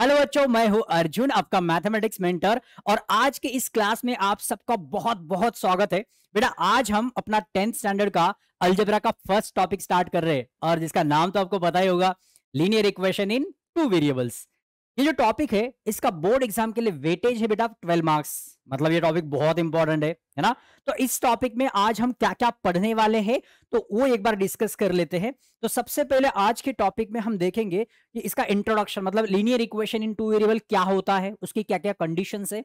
Hello बच्चों मैं हूं अर्जुन आपका मैथमेटिक्स मेंटर और आज के इस क्लास में आप सबका बहुत बहुत स्वागत है बेटा आज हम अपना टेंथ स्टैंडर्ड का अल्जेब्रा का फर्स्ट टॉपिक स्टार्ट कर रहे हैं और जिसका नाम तो आपको पता ही होगा linear equation in two variables ये जो टॉपिक है इसका बोर्ड एग्जाम के लिए वेटेज है बेटा ट्वेल्व मार्क्स मतलब ये टॉपिक बहुत इंपॉर्टेंट है है ना तो इस टॉपिक में आज हम क्या क्या पढ़ने वाले हैं तो वो एक बार डिस्कस कर लेते हैं तो सबसे पहले आज के टॉपिक में हम देखेंगे कि इसका इंट्रोडक्शन मतलब linear equation in two variable क्या होता है उसकी क्या क्या कंडीशन है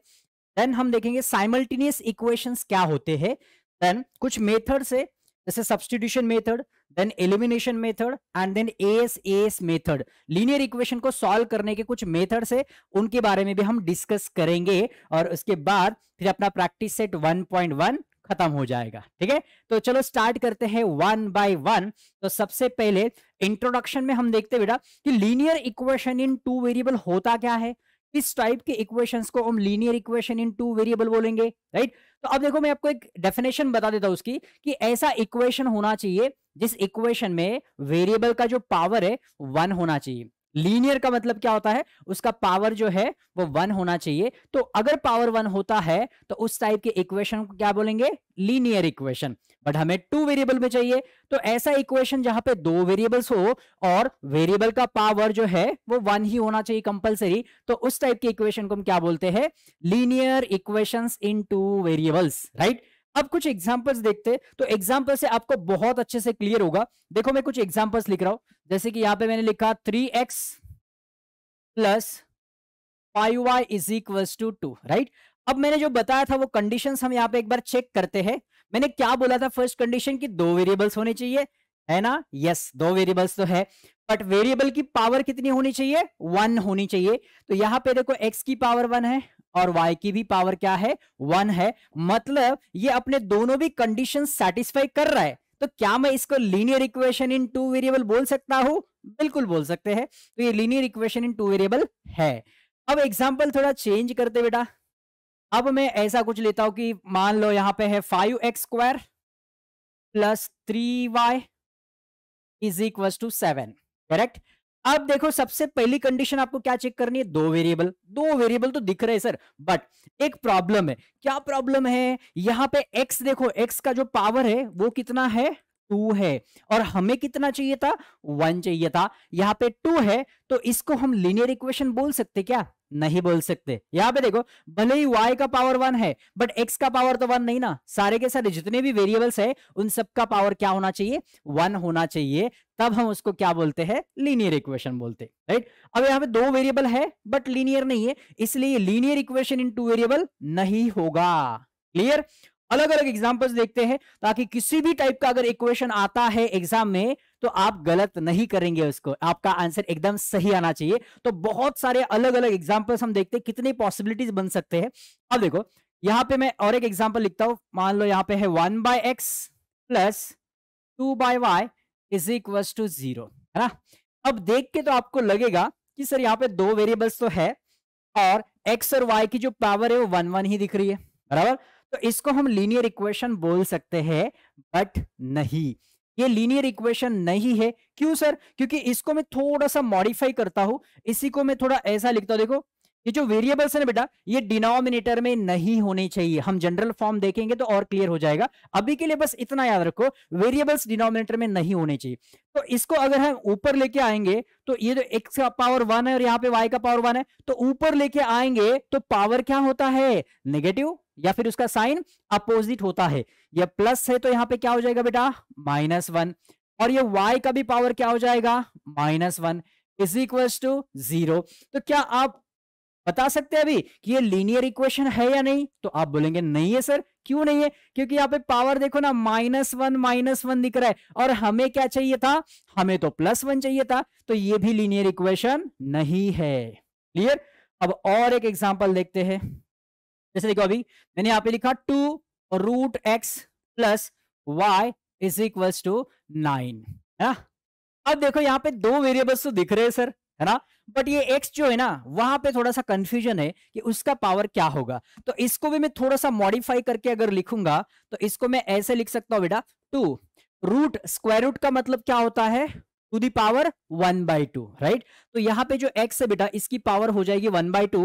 देन हम देखेंगे साइमल्टेनियस इक्वेशन क्या होते हैं देन कुछ मेथड्स है जैसे substitution method then elimination method and then AS S method linear equation को सॉल्व करने के कुछ मेथड है उनके बारे में भी हम डिस्कस करेंगे और उसके बाद फिर अपना practice set one point one खत्म हो जाएगा ठीक है तो चलो स्टार्ट करते हैं वन बाय वन तो सबसे पहले इंट्रोडक्शन में हम देखते बेटा कि linear equation in two variable होता क्या है इस टाइप के इक्वेशंस को हम linear equation in two variable बोलेंगे राइट तो अब देखो मैं आपको एक डेफिनेशन बता देता हूं उसकी कि ऐसा इक्वेशन होना चाहिए जिस इक्वेशन में वेरिएबल का जो पावर है वन होना चाहिए लीनियर का मतलब क्या होता है उसका पावर जो है वो वन होना चाहिए तो अगर पावर वन होता है तो उस टाइप के इक्वेशन को क्या बोलेंगे लीनियर इक्वेशन बट हमें टू वेरिएबल में चाहिए तो ऐसा इक्वेशन जहां पे दो वेरिएबल्स हो और वेरिएबल का पावर जो है वो वन ही होना चाहिए कंपलसरी तो उस टाइप के इक्वेशन को हम क्या बोलते हैं linear equation in two variables right अब कुछ एग्जाम्पल्स देखते हैं तो एग्जाम्पल से आपको बहुत अच्छे से क्लियर होगा देखो मैं कुछ एग्जाम्पल्स लिख रहा हूं जैसे कि यहां पे मैंने लिखा three x plus five Y is equal to two right अब मैंने जो बताया था वो कंडीशंस हम यहाँ पे एक बार चेक करते हैं मैंने क्या बोला था फर्स्ट कंडीशन की दो वेरिएबल्स होने चाहिए है ना यस yes, दो वेरिएबल्स तो है बट वेरिएबल की पावर कितनी होनी चाहिए वन होनी चाहिए तो यहां पे देखो एक्स की पावर वन है और वाई की भी पावर क्या है वन है मतलब ये अपने दोनों भी कंडीशन सेटिस्फाई कर रहा है तो क्या मैं इसको linear equation in two variable बोल सकता हूं बिल्कुल बोल सकते हैं तो ये linear equation in two variable है अब एग्जाम्पल थोड़ा चेंज करते बेटा अब मैं ऐसा कुछ लेता हूं कि मान लो यहां पे है five X square plus three Y is equal to seven correct अब देखो सबसे पहली कंडीशन आपको क्या चेक करनी है दो वेरिएबल दो वेरिएबल तो दिख रहे हैं सर बट एक प्रॉब्लम है क्या प्रॉब्लम है यहां पे एक्स देखो एक्स का जो पावर है वो कितना है टू है और हमें कितना चाहिए था वन चाहिए था यहाँ पे टू है तो इसको हम लीनियर इक्वेशन बोल सकते क्या नहीं बोल सकते यहाँ पे देखो भले ही y का पावर वन है बट x का पावर तो वन नहीं ना सारे के सारे जितने भी वेरिएबल्स है उन सब का पावर क्या होना चाहिए वन होना चाहिए तब हम उसको क्या बोलते हैं लीनियर इक्वेशन बोलते हैं राइट अब यहाँ पे दो वेरिएबल है बट लीनियर नहीं है इसलिए linear equation in two variable नहीं होगा क्लियर अलग अलग एग्जाम्पल्स देखते हैं ताकि किसी भी टाइप का अगर इक्वेशन आता है एग्जाम में तो आप गलत नहीं करेंगे उसको आपका आंसर एकदम सही आना चाहिए तो बहुत सारे अलग अलग एग्जाम्पल्स हम देखते हैं कितनी पॉसिबिलिटीज बन सकते हैं अब देखो यहां पे मैं और एक एग्जाम्पल लिखता हूं मान लो यहाँ पे है one by X plus two by Y is equal to zero है ना अब देख के तो आपको लगेगा कि सर यहाँ पे दो वेरिएबल्स तो है और एक्स और वाई की जो पावर है वो वन वन ही दिख रही है बराबर तो इसको हम लीनियर इक्वेशन बोल सकते हैं बट नहीं ये लीनियर इक्वेशन नहीं है क्यों सर क्योंकि इसको मैं थोड़ा सा मॉडिफाई करता हूं इसी को मैं थोड़ा ऐसा लिखता हूं देखो ये जो वेरिएबल्स है ना बेटा ये डिनोमिनेटर में नहीं होने चाहिए हम जनरल फॉर्म देखेंगे तो और क्लियर हो जाएगा अभी के लिए बस इतना याद रखो वेरिएबल्स डिनोमिनेटर में नहीं होने चाहिए तो इसको अगर हम ऊपर लेके आएंगे तो ये जो एक्स का पावर वन है और यहाँ पे वाई का पावर वन है तो ऊपर लेके आएंगे तो पावर क्या होता है नेगेटिव या फिर उसका साइन अपोजिट होता है यह प्लस है तो यहाँ पे क्या हो जाएगा बेटा माइनस वन और ये वाई का भी पावर क्या हो जाएगा minus one is equal to zero तो क्या आप बता सकते हैं अभी कि ये लीनियर इक्वेशन है या नहीं तो आप बोलेंगे नहीं है सर क्यों नहीं है क्योंकि यहाँ पे पावर देखो ना माइनस वन माइनस वन दिख रहा है और हमें क्या चाहिए था हमें तो प्लस वन चाहिए था तो ये भी लीनियर इक्वेशन नहीं है क्लियर अब और एक एग्जाम्पल देखते हैं जैसे देखो अभी मैंने यहाँ पे लिखा two root X plus Y is equal to nine है ना अब देखो यहाँ पे दो वेरिएबल्स तो दिख रहे हैं सर है ना बट ये एक्स जो है ना वहां पे थोड़ा सा कंफ्यूजन है कि उसका पावर क्या होगा तो इसको भी मैं थोड़ा सा मॉडिफाई करके अगर लिखूंगा तो इसको मैं ऐसे लिख सकता हूं बेटा टू रूट स्क्वायर रूट का मतलब क्या होता है to the power one by two right तो यहां पे जो एक्स है बेटा इसकी पावर हो जाएगी one by two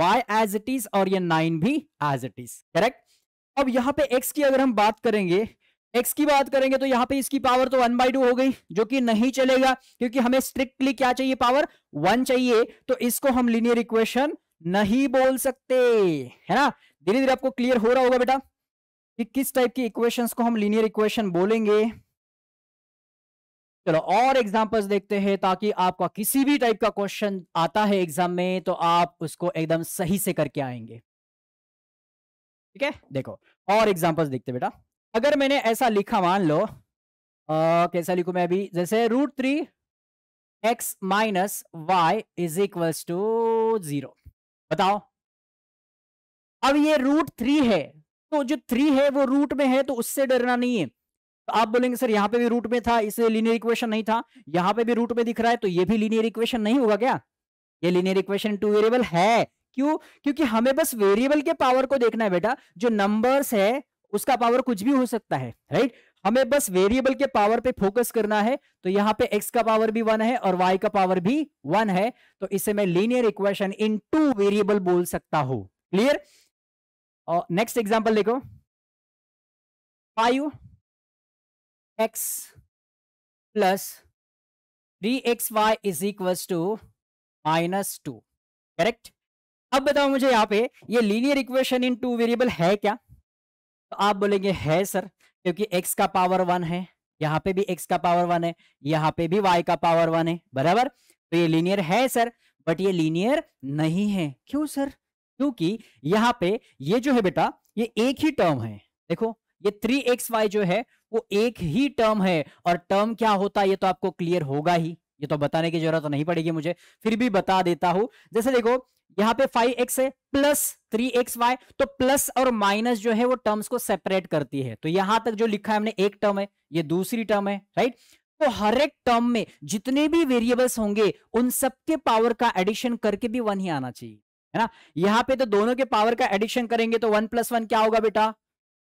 Y as it is और ये नाइन भी एज इट इज करेक्ट अब यहां पे एक्स की अगर हम बात करेंगे x की बात करेंगे तो यहाँ पे इसकी पावर तो वन बाई टू हो गई जो कि नहीं चलेगा क्योंकि हमें स्ट्रिक्टली क्या चाहिए पावर वन चाहिए तो इसको हम लीनियर इक्वेशन नहीं बोल सकते है ना धीरे धीरे आपको क्लियर हो रहा होगा बेटा कि किस टाइप की इक्वेशंस को हम लीनियर इक्वेशन बोलेंगे चलो और एग्जांपल्स देखते हैं ताकि आपका किसी भी टाइप का क्वेश्चन आता है एग्जाम में तो आप उसको एकदम सही से करके आएंगे ठीक है देखो और एग्जांपल्स देखते बेटा अगर मैंने ऐसा लिखा मान लो आ, कैसा लिखू मैं अभी जैसे root three x minus Y is equals to zero बताओ अब ये रूट थ्री है तो जो थ्री है वो रूट में है तो उससे डरना नहीं है तो आप बोलेंगे सर यहाँ पे भी रूट में था इसलिए लीनियर इक्वेशन नहीं था यहाँ पे भी रूट में दिख रहा है तो ये भी लीनियर इक्वेशन नहीं होगा क्या ये लीनियर इक्वेशन टू वेरिएबल है क्यों क्योंकि हमें बस वेरिएबल के पावर को देखना है बेटा जो नंबर्स है उसका पावर कुछ भी हो सकता है राइट हमें बस वेरिएबल के पावर पे फोकस करना है तो यहाँ पे x का पावर भी वन है और y का पावर भी वन है तो इसे मैं linear equation in two variable बोल सकता हूं क्लियर और नेक्स्ट एग्जांपल देखो five x plus 3xy is equal to minus two correct अब बताओ मुझे यहाँ पे ये linear equation in two variable है क्या तो आप बोलेंगे है सर क्योंकि x का पावर वन है यहाँ पे भी x का पावर वन है यहाँ पे भी y का पावर वन है बराबर तो ये लीनियर है सर बट ये लीनियर नहीं है क्यों सर क्योंकि यहाँ पे ये जो है बेटा ये एक ही टर्म है देखो ये थ्री एक्स वाई जो है वो एक ही टर्म है और टर्म क्या होता है ये तो आपको क्लियर होगा ही ये तो बताने की जरूरत तो नहीं पड़ेगी मुझे फिर भी बता देता हूं जैसे देखो यहाँ पे फाइव एक्स है प्लस थ्री एक्स वाई तो प्लस और माइनस जो है वो टर्म्स को सेपरेट करती है तो यहां तक जो लिखा है हमने एक टर्म है ये दूसरी टर्म है राइट तो हर एक टर्म में जितने भी वेरिएबल्स होंगे उन सबके पावर का एडिशन करके भी वन ही आना चाहिए है ना यहाँ पे तो दोनों के पावर का एडिशन करेंगे तो वन प्लस वन क्या होगा बेटा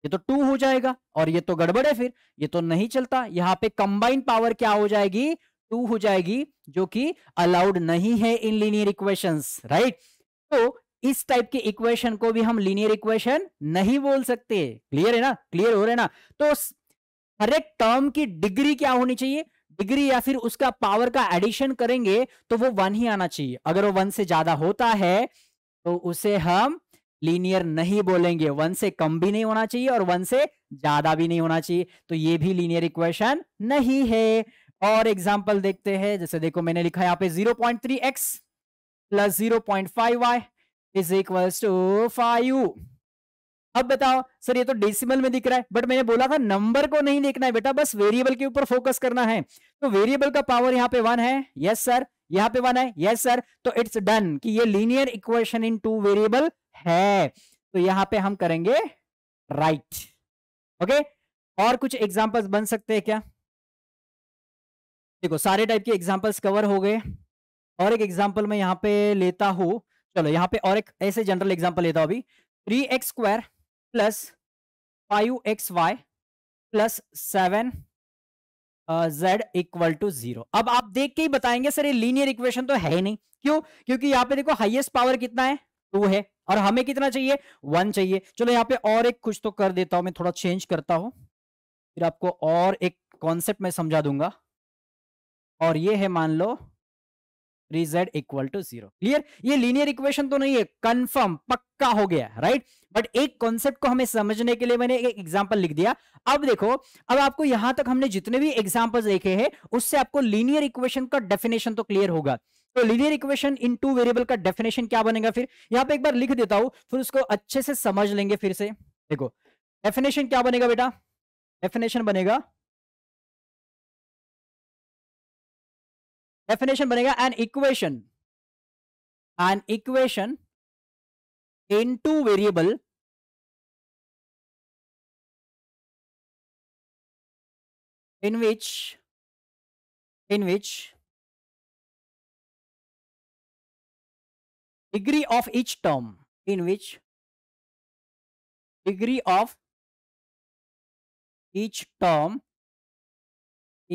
ये तो टू हो जाएगा और ये तो गड़बड़ है फिर ये तो नहीं चलता यहाँ पे कंबाइन पावर क्या हो जाएगी टू हो जाएगी जो कि अलाउड नहीं है इन लीनियर इक्वेशन राइट तो इस टाइप के इक्वेशन को भी हम लीनियर इक्वेशन नहीं बोल सकते क्लियर है ना क्लियर हो रहा है ना तो हर एक टर्म की डिग्री क्या होनी चाहिए डिग्री या फिर उसका पावर का एडिशन करेंगे तो वो वन ही आना चाहिए अगर वो वन से ज्यादा होता है तो उसे हम लीनियर नहीं बोलेंगे वन से कम भी नहीं होना चाहिए और वन से ज्यादा भी नहीं होना चाहिए तो ये भी लीनियर इक्वेशन नहीं है और एग्जाम्पल देखते हैं जैसे देखो मैंने लिखा यहाँ पे zero point three x plus zero point five Y is equal to five अब बताओ सर ये तो डेसिमल में दिख रहा है बट मैंने बोला था नंबर को नहीं देखना है बेटा बस वेरिएबल के ऊपर फोकस करना है तो वेरिएबल का पावर यहाँ पे वन है यस सर यहाँ पे वन है यस सर तो इट्स डन कि ये linear equation in two variable है तो यहां पे हम करेंगे राइट ओके और कुछ एग्जांपल्स बन सकते हैं क्या देखो सारे टाइप के एग्जांपल्स कवर हो गए और एक एग्जांपल मैं यहाँ पे लेता हूं चलो यहाँ पे और एक ऐसे जनरल एग्जांपल लेता हूं अभी three X square plus five X Y plus seven Z equal to zero अब आप देख के ही बताएंगे सर ये लीनियर इक्वेशन तो है ही नहीं क्यों क्योंकि यहाँ पे देखो हाइएस्ट पावर कितना है टू है और हमें कितना चाहिए वन चाहिए चलो यहाँ पे और एक कुछ तो कर देता हूं मैं थोड़ा चेंज करता हूं फिर आपको और एक कॉन्सेप्ट में समझा दूंगा और ये है मान लो Z equal to zero clear ये लीनियर इक्वेशन तो नहीं है कंफर्म पक्का हो गया राइट बट एक कॉन्सेप्ट को हमें समझने के लिए मैंने एक एग्जांपल लिख दिया अब देखो अब आपको यहां तक हमने जितने भी एग्जांपल्स देखे हैं उससे आपको लीनियर इक्वेशन का डेफिनेशन तो क्लियर होगा तो linear equation in two variable का डेफिनेशन क्या बनेगा फिर यहाँ पे एक बार लिख देता हूं फिर उसको अच्छे से समझ लेंगे फिर से देखो डेफिनेशन क्या बनेगा बेटा डेफिनेशन बनेगा डेफिनेशन बनेगा an equation an equation in two variable in which in which degree of each term in which degree of each term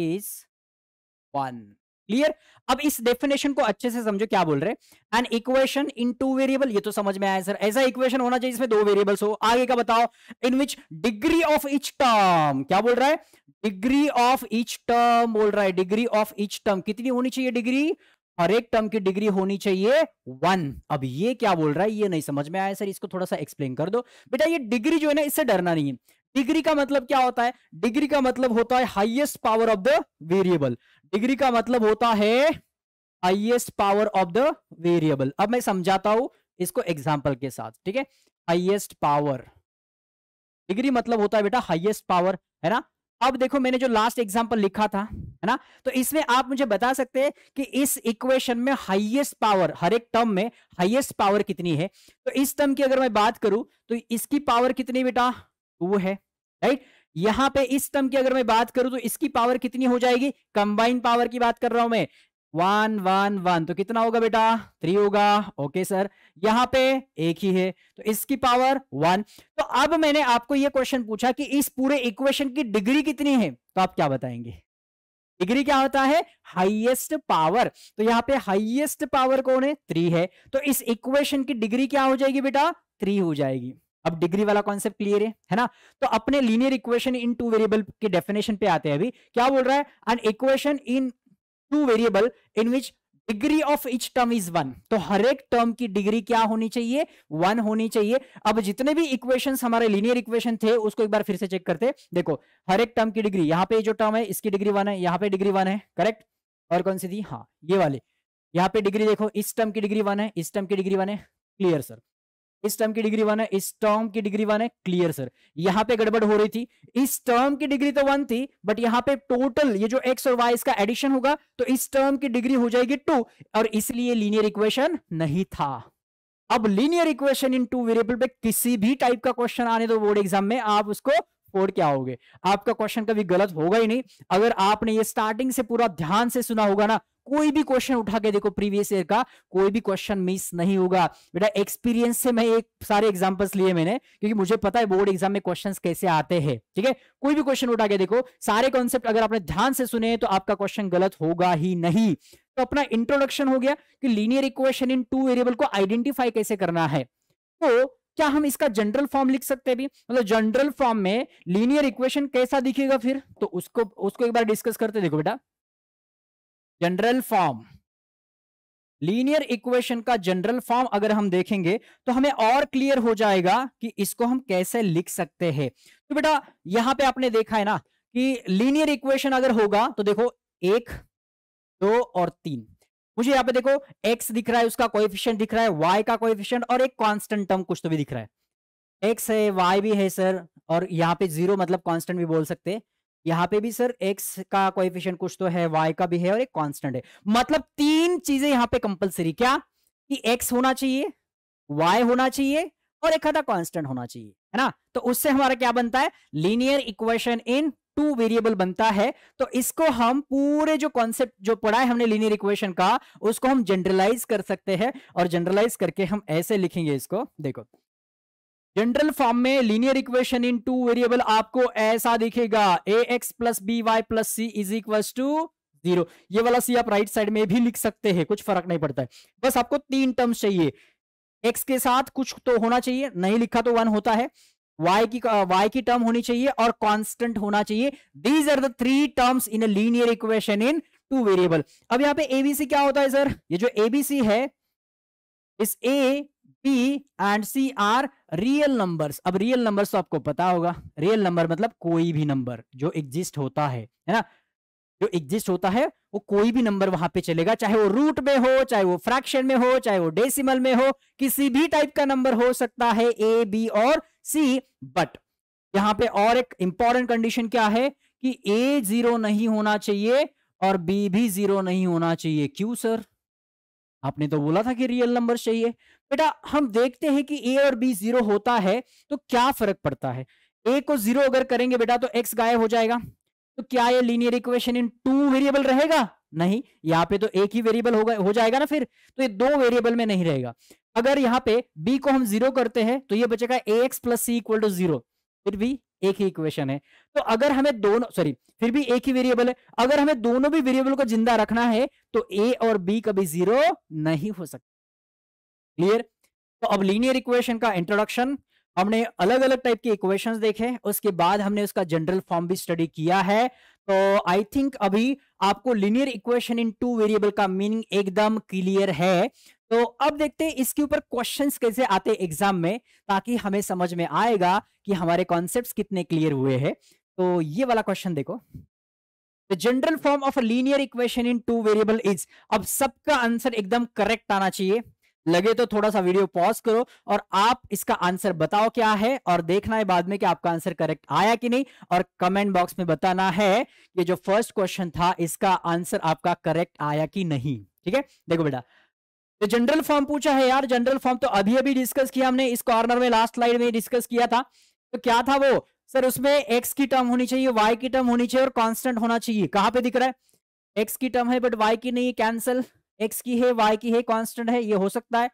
is one clear अब इस डेफिनेशन को अच्छे से समझो क्या बोल रहे an equation in two variable ये तो समझ में आया सर ऐसा इक्वेशन होना चाहिए इसमें दो वेरिएबल्स हो आगे का बताओ in which degree of each term क्या बोल रहा है डिग्री ऑफ इच टर्म बोल रहा है डिग्री ऑफ इच टर्म कितनी होनी चाहिए डिग्री हर एक टर्म की डिग्री होनी चाहिए वन अब ये क्या बोल रहा है ये नहीं समझ में आया सर इसको थोड़ा सा एक्सप्लेन कर दो बेटा ये डिग्री जो है ना इससे डरना नहीं है डिग्री का मतलब क्या होता है डिग्री का मतलब होता है highest power of the variable degree का मतलब होता है highest power of the variable अब मैं समझाता हूं इसको एग्जाम्पल के साथ ठीक है हाइएस्ट पावर डिग्री मतलब होता है बेटा हाइएस्ट पावर है ना अब देखो मैंने जो लास्ट एग्जाम्पल लिखा था है ना तो इसमें आप मुझे बता सकते हैं कि इस इक्वेशन में हाईएस्ट पावर हर एक टर्म में हाईएस्ट पावर कितनी है तो इस टर्म की अगर मैं बात करूं तो इसकी पावर कितनी बेटा टू है राइट यहां पे इस टर्म की अगर मैं बात करूं तो इसकी पावर कितनी हो जाएगी कंबाइन पावर की बात कर रहा हूं मैं वन वन वन तो कितना होगा बेटा थ्री होगा ओके सर यहाँ पे एक ही है तो इसकी पावर वन तो अब मैंने आपको ये क्वेश्चन पूछा कि इस पूरे इक्वेशन की डिग्री कितनी है तो आप क्या बताएंगे डिग्री क्या होता है हाईएस्ट पावर तो यहाँ पे हाईएस्ट पावर कौन है थ्री है तो इस इक्वेशन की डिग्री क्या हो जाएगी बेटा थ्री हो जाएगी अब डिग्री वाला कॉन्सेप्ट क्लियर है है ना तो अपने linear equation in two variable के डेफिनेशन पे आते हैं अभी क्या बोल रहा है an equation in two variable in which degree of each term is one तो हर एक टर्म की डिग्री क्या होनी चाहिए वन होनी चाहिए अब जितने भी इक्वेशन हमारे लीनियर इक्वेशन थे उसको एक बार फिर से चेक करते देखो हर एक टर्म की डिग्री यहाँ पे जो टर्म है इसकी डिग्री वन है यहाँ पे डिग्री वन है करेक्ट और कौन सी थी हाँ ये वाले यहाँ पे डिग्री देखो इस टर्म की डिग्री वन है इस टर्म की डिग्री वन है क्लियर सर इस टर्म की डिग्री वन है इस टर्म की डिग्री वन है क्लियर सर यहां पे गड़बड़ हो रही थी इस टर्म की डिग्री तो वन थी बट यहां पे टोटल ये जो एक्स और वाई इसका एडिशन होगा तो इस टर्म की डिग्री हो जाएगी टू और इसलिए लीनियर इक्वेशन नहीं था अब linear equation in two variable पे किसी भी टाइप का क्वेश्चन आने दो बोर्ड एग्जाम में आप उसको फोड़ क्या होगे आपका क्वेश्चन कभी गलत होगा ही नहीं अगर आपने ये स्टार्टिंग से पूरा ध्यान से सुना होगा ना कोई भी क्वेश्चन उठा के देखो प्रीवियस ईयर का कोई भी क्वेश्चन मिस नहीं होगा बेटा एक्सपीरियंस से मैं एक सारे एग्जांपल्स लिए मैंने क्योंकि मुझे पता है बोर्ड एग्जाम में क्वेश्चंस कैसे आते हैं ठीक है ठीके? कोई भी क्वेश्चन उठा के देखो सारे कॉन्सेप्ट अगर आपने ध्यान से सुने तो आपका क्वेश्चन गलत होगा ही नहीं तो अपना इंट्रोडक्शन हो गया कि linear equation in two variable को आइडेंटिफाई कैसे करना है तो क्या हम इसका जनरल फॉर्म लिख सकते हैं भी मतलब जनरल फॉर्म में लीनियर इक्वेशन कैसा दिखेगा फिर तो उसको उसको एक बार डिस्कस करते देखो बेटा जनरल फॉर्म लीनियर इक्वेशन का जनरल फॉर्म अगर हम देखेंगे तो हमें और क्लियर हो जाएगा कि इसको हम कैसे लिख सकते हैं तो बेटा यहां पे आपने देखा है ना कि लीनियर इक्वेशन अगर होगा तो देखो एक दो और तीन मुझे यहां पे देखो x दिख रहा है उसका कोएफिशिएंट दिख रहा है y का कोएफिशिएंट और एक कांस्टेंट टर्म कुछ तो भी दिख रहा है x है y भी है सर और यहाँ पे जीरो मतलब कांस्टेंट भी बोल सकते हैं यहाँ पे भी सर एक्स का कोएफिशिएंट कुछ तो है वाई का भी है और एक कांस्टेंट है मतलब तीन चीजें यहाँ पे कंपलसरी क्या कि एक्स होना चाहिए वाई होना चाहिए और एक आधा कांस्टेंट होना चाहिए है ना तो उससे हमारा क्या बनता है linear equation in two variable बनता है तो इसको हम पूरे जो कॉन्सेप्ट जो पढ़ा है हमने लीनियर इक्वेशन का उसको हम जनरलाइज कर सकते हैं और जनरलाइज करके हम ऐसे लिखेंगे इसको देखो जनरल फॉर्म में linear equation in two variable आपको ऐसा दिखेगा a x plus b y plus c is equal to zero ये वाला सी आप राइट साइड में भी लिख सकते हैं कुछ फर्क नहीं पड़ता है बस आपको तीन टर्म्स चाहिए एक्स के साथ कुछ तो होना चाहिए नहीं लिखा तो वन होता है y की y की टर्म होनी चाहिए और कांस्टेंट होना चाहिए these are the three terms in linear equation in two variable अब यहाँ पे एबीसी क्या होता है सर ये जो एबीसी है इस a b and c are real numbers अब रियल नंबर्स तो आपको पता होगा रियल नंबर मतलब कोई भी नंबर जो एग्जिस्ट होता है है ना जो एग्जिस्ट होता है वो कोई भी नंबर वहां पे चलेगा चाहे वो रूट में हो चाहे वो फ्रैक्शन में हो चाहे वो डेसिमल में हो किसी भी टाइप का नंबर हो सकता है ए बी और सी बट यहाँ पे और एक इंपॉर्टेंट कंडीशन क्या है कि ए जीरो नहीं होना चाहिए और बी भी जीरो नहीं होना चाहिए क्यों सर आपने तो बोला था कि रियल नंबर चाहिए बेटा हम देखते हैं कि ए और बी जीरो होता है तो क्या फर्क पड़ता है ए को जीरो अगर करेंगे बेटा तो एक्स गायब हो जाएगा तो क्या ये linear equation in two variable रहेगा नहीं यहाँ पे तो एक ही वेरिएबल होगा हो जाएगा ना फिर तो ये दो वेरिएबल में नहीं रहेगा अगर यहाँ पे बी को हम जीरो करते हैं तो ये बचेगा a x plus c equal to zero फिर भी एक ही इक्वेशन है तो अगर हमें दोनों सॉरी फिर भी एक ही वेरिएबल है अगर हमें दोनों भी वेरिएबल को जिंदा रखना है तो ए और बी कभी जीरो नहीं हो सकता क्लियर तो अब लीनियर इक्वेशन का इंट्रोडक्शन हमने अलग अलग टाइप के इक्वेशंस देखे उसके बाद हमने उसका जनरल फॉर्म भी स्टडी किया है तो आई थिंक अभी आपको linear equation in two variable का मीनिंग एकदम क्लियर है तो अब देखते हैं इसके ऊपर क्वेश्चंस कैसे आते एग्जाम में ताकि हमें समझ में आएगा कि हमारे कॉन्सेप्ट्स कितने क्लियर हुए हैं तो ये वाला क्वेश्चन देखो the general form of a linear equation in two variable is अब सबका आंसर एकदम करेक्ट आना चाहिए लगे तो थोड़ा सा वीडियो पॉज करो और आप इसका आंसर बताओ क्या है और देखना है बाद में कि आपका आंसर करेक्ट आया कि नहीं और कमेंट बॉक्स में बताना है कि जो फर्स्ट क्वेश्चन था इसका आंसर आपका करेक्ट आया कि नहीं ठीक है देखो बेटा तो जनरल फॉर्म पूछा है यार जनरल फॉर्म तो अभी अभी डिस्कस किया हमने इस कॉर्नर में लास्ट स्लाइड में डिस्कस किया था तो क्या था वो सर उसमें एक्स की टर्म होनी चाहिए वाई की टर्म होनी चाहिए और कॉन्स्टेंट होना चाहिए कहां पे दिख रहा है एक्स की टर्म है बट वाई की नहीं कैंसल एक्स की है वाई की है कॉन्स्टेंट है ये हो सकता है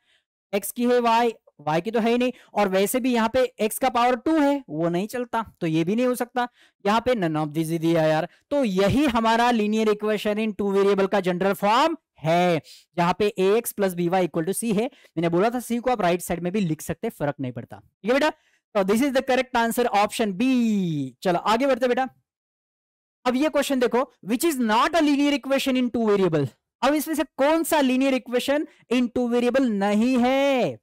एक्स की है वाई वाई की तो है ही नहीं और वैसे भी यहाँ पे एक्स का पावर टू है वो नहीं चलता तो ये भी नहीं हो सकता यहाँ पे नन ऑफ दिस दिया यार तो यही हमारा linear equation in two variable का जनरल फॉर्म है जहां पे a x plus b y equal to c है मैंने बोला था सी को आप राइट साइड में भी लिख सकते हैं फर्क नहीं पड़ता ठीक है बेटा तो this is the correct answer option b चलो आगे बढ़ते बेटा अब ये क्वेश्चन देखो which is not a linear equation in two variable अब इसमें से कौन सा linear equation in two variable नहीं है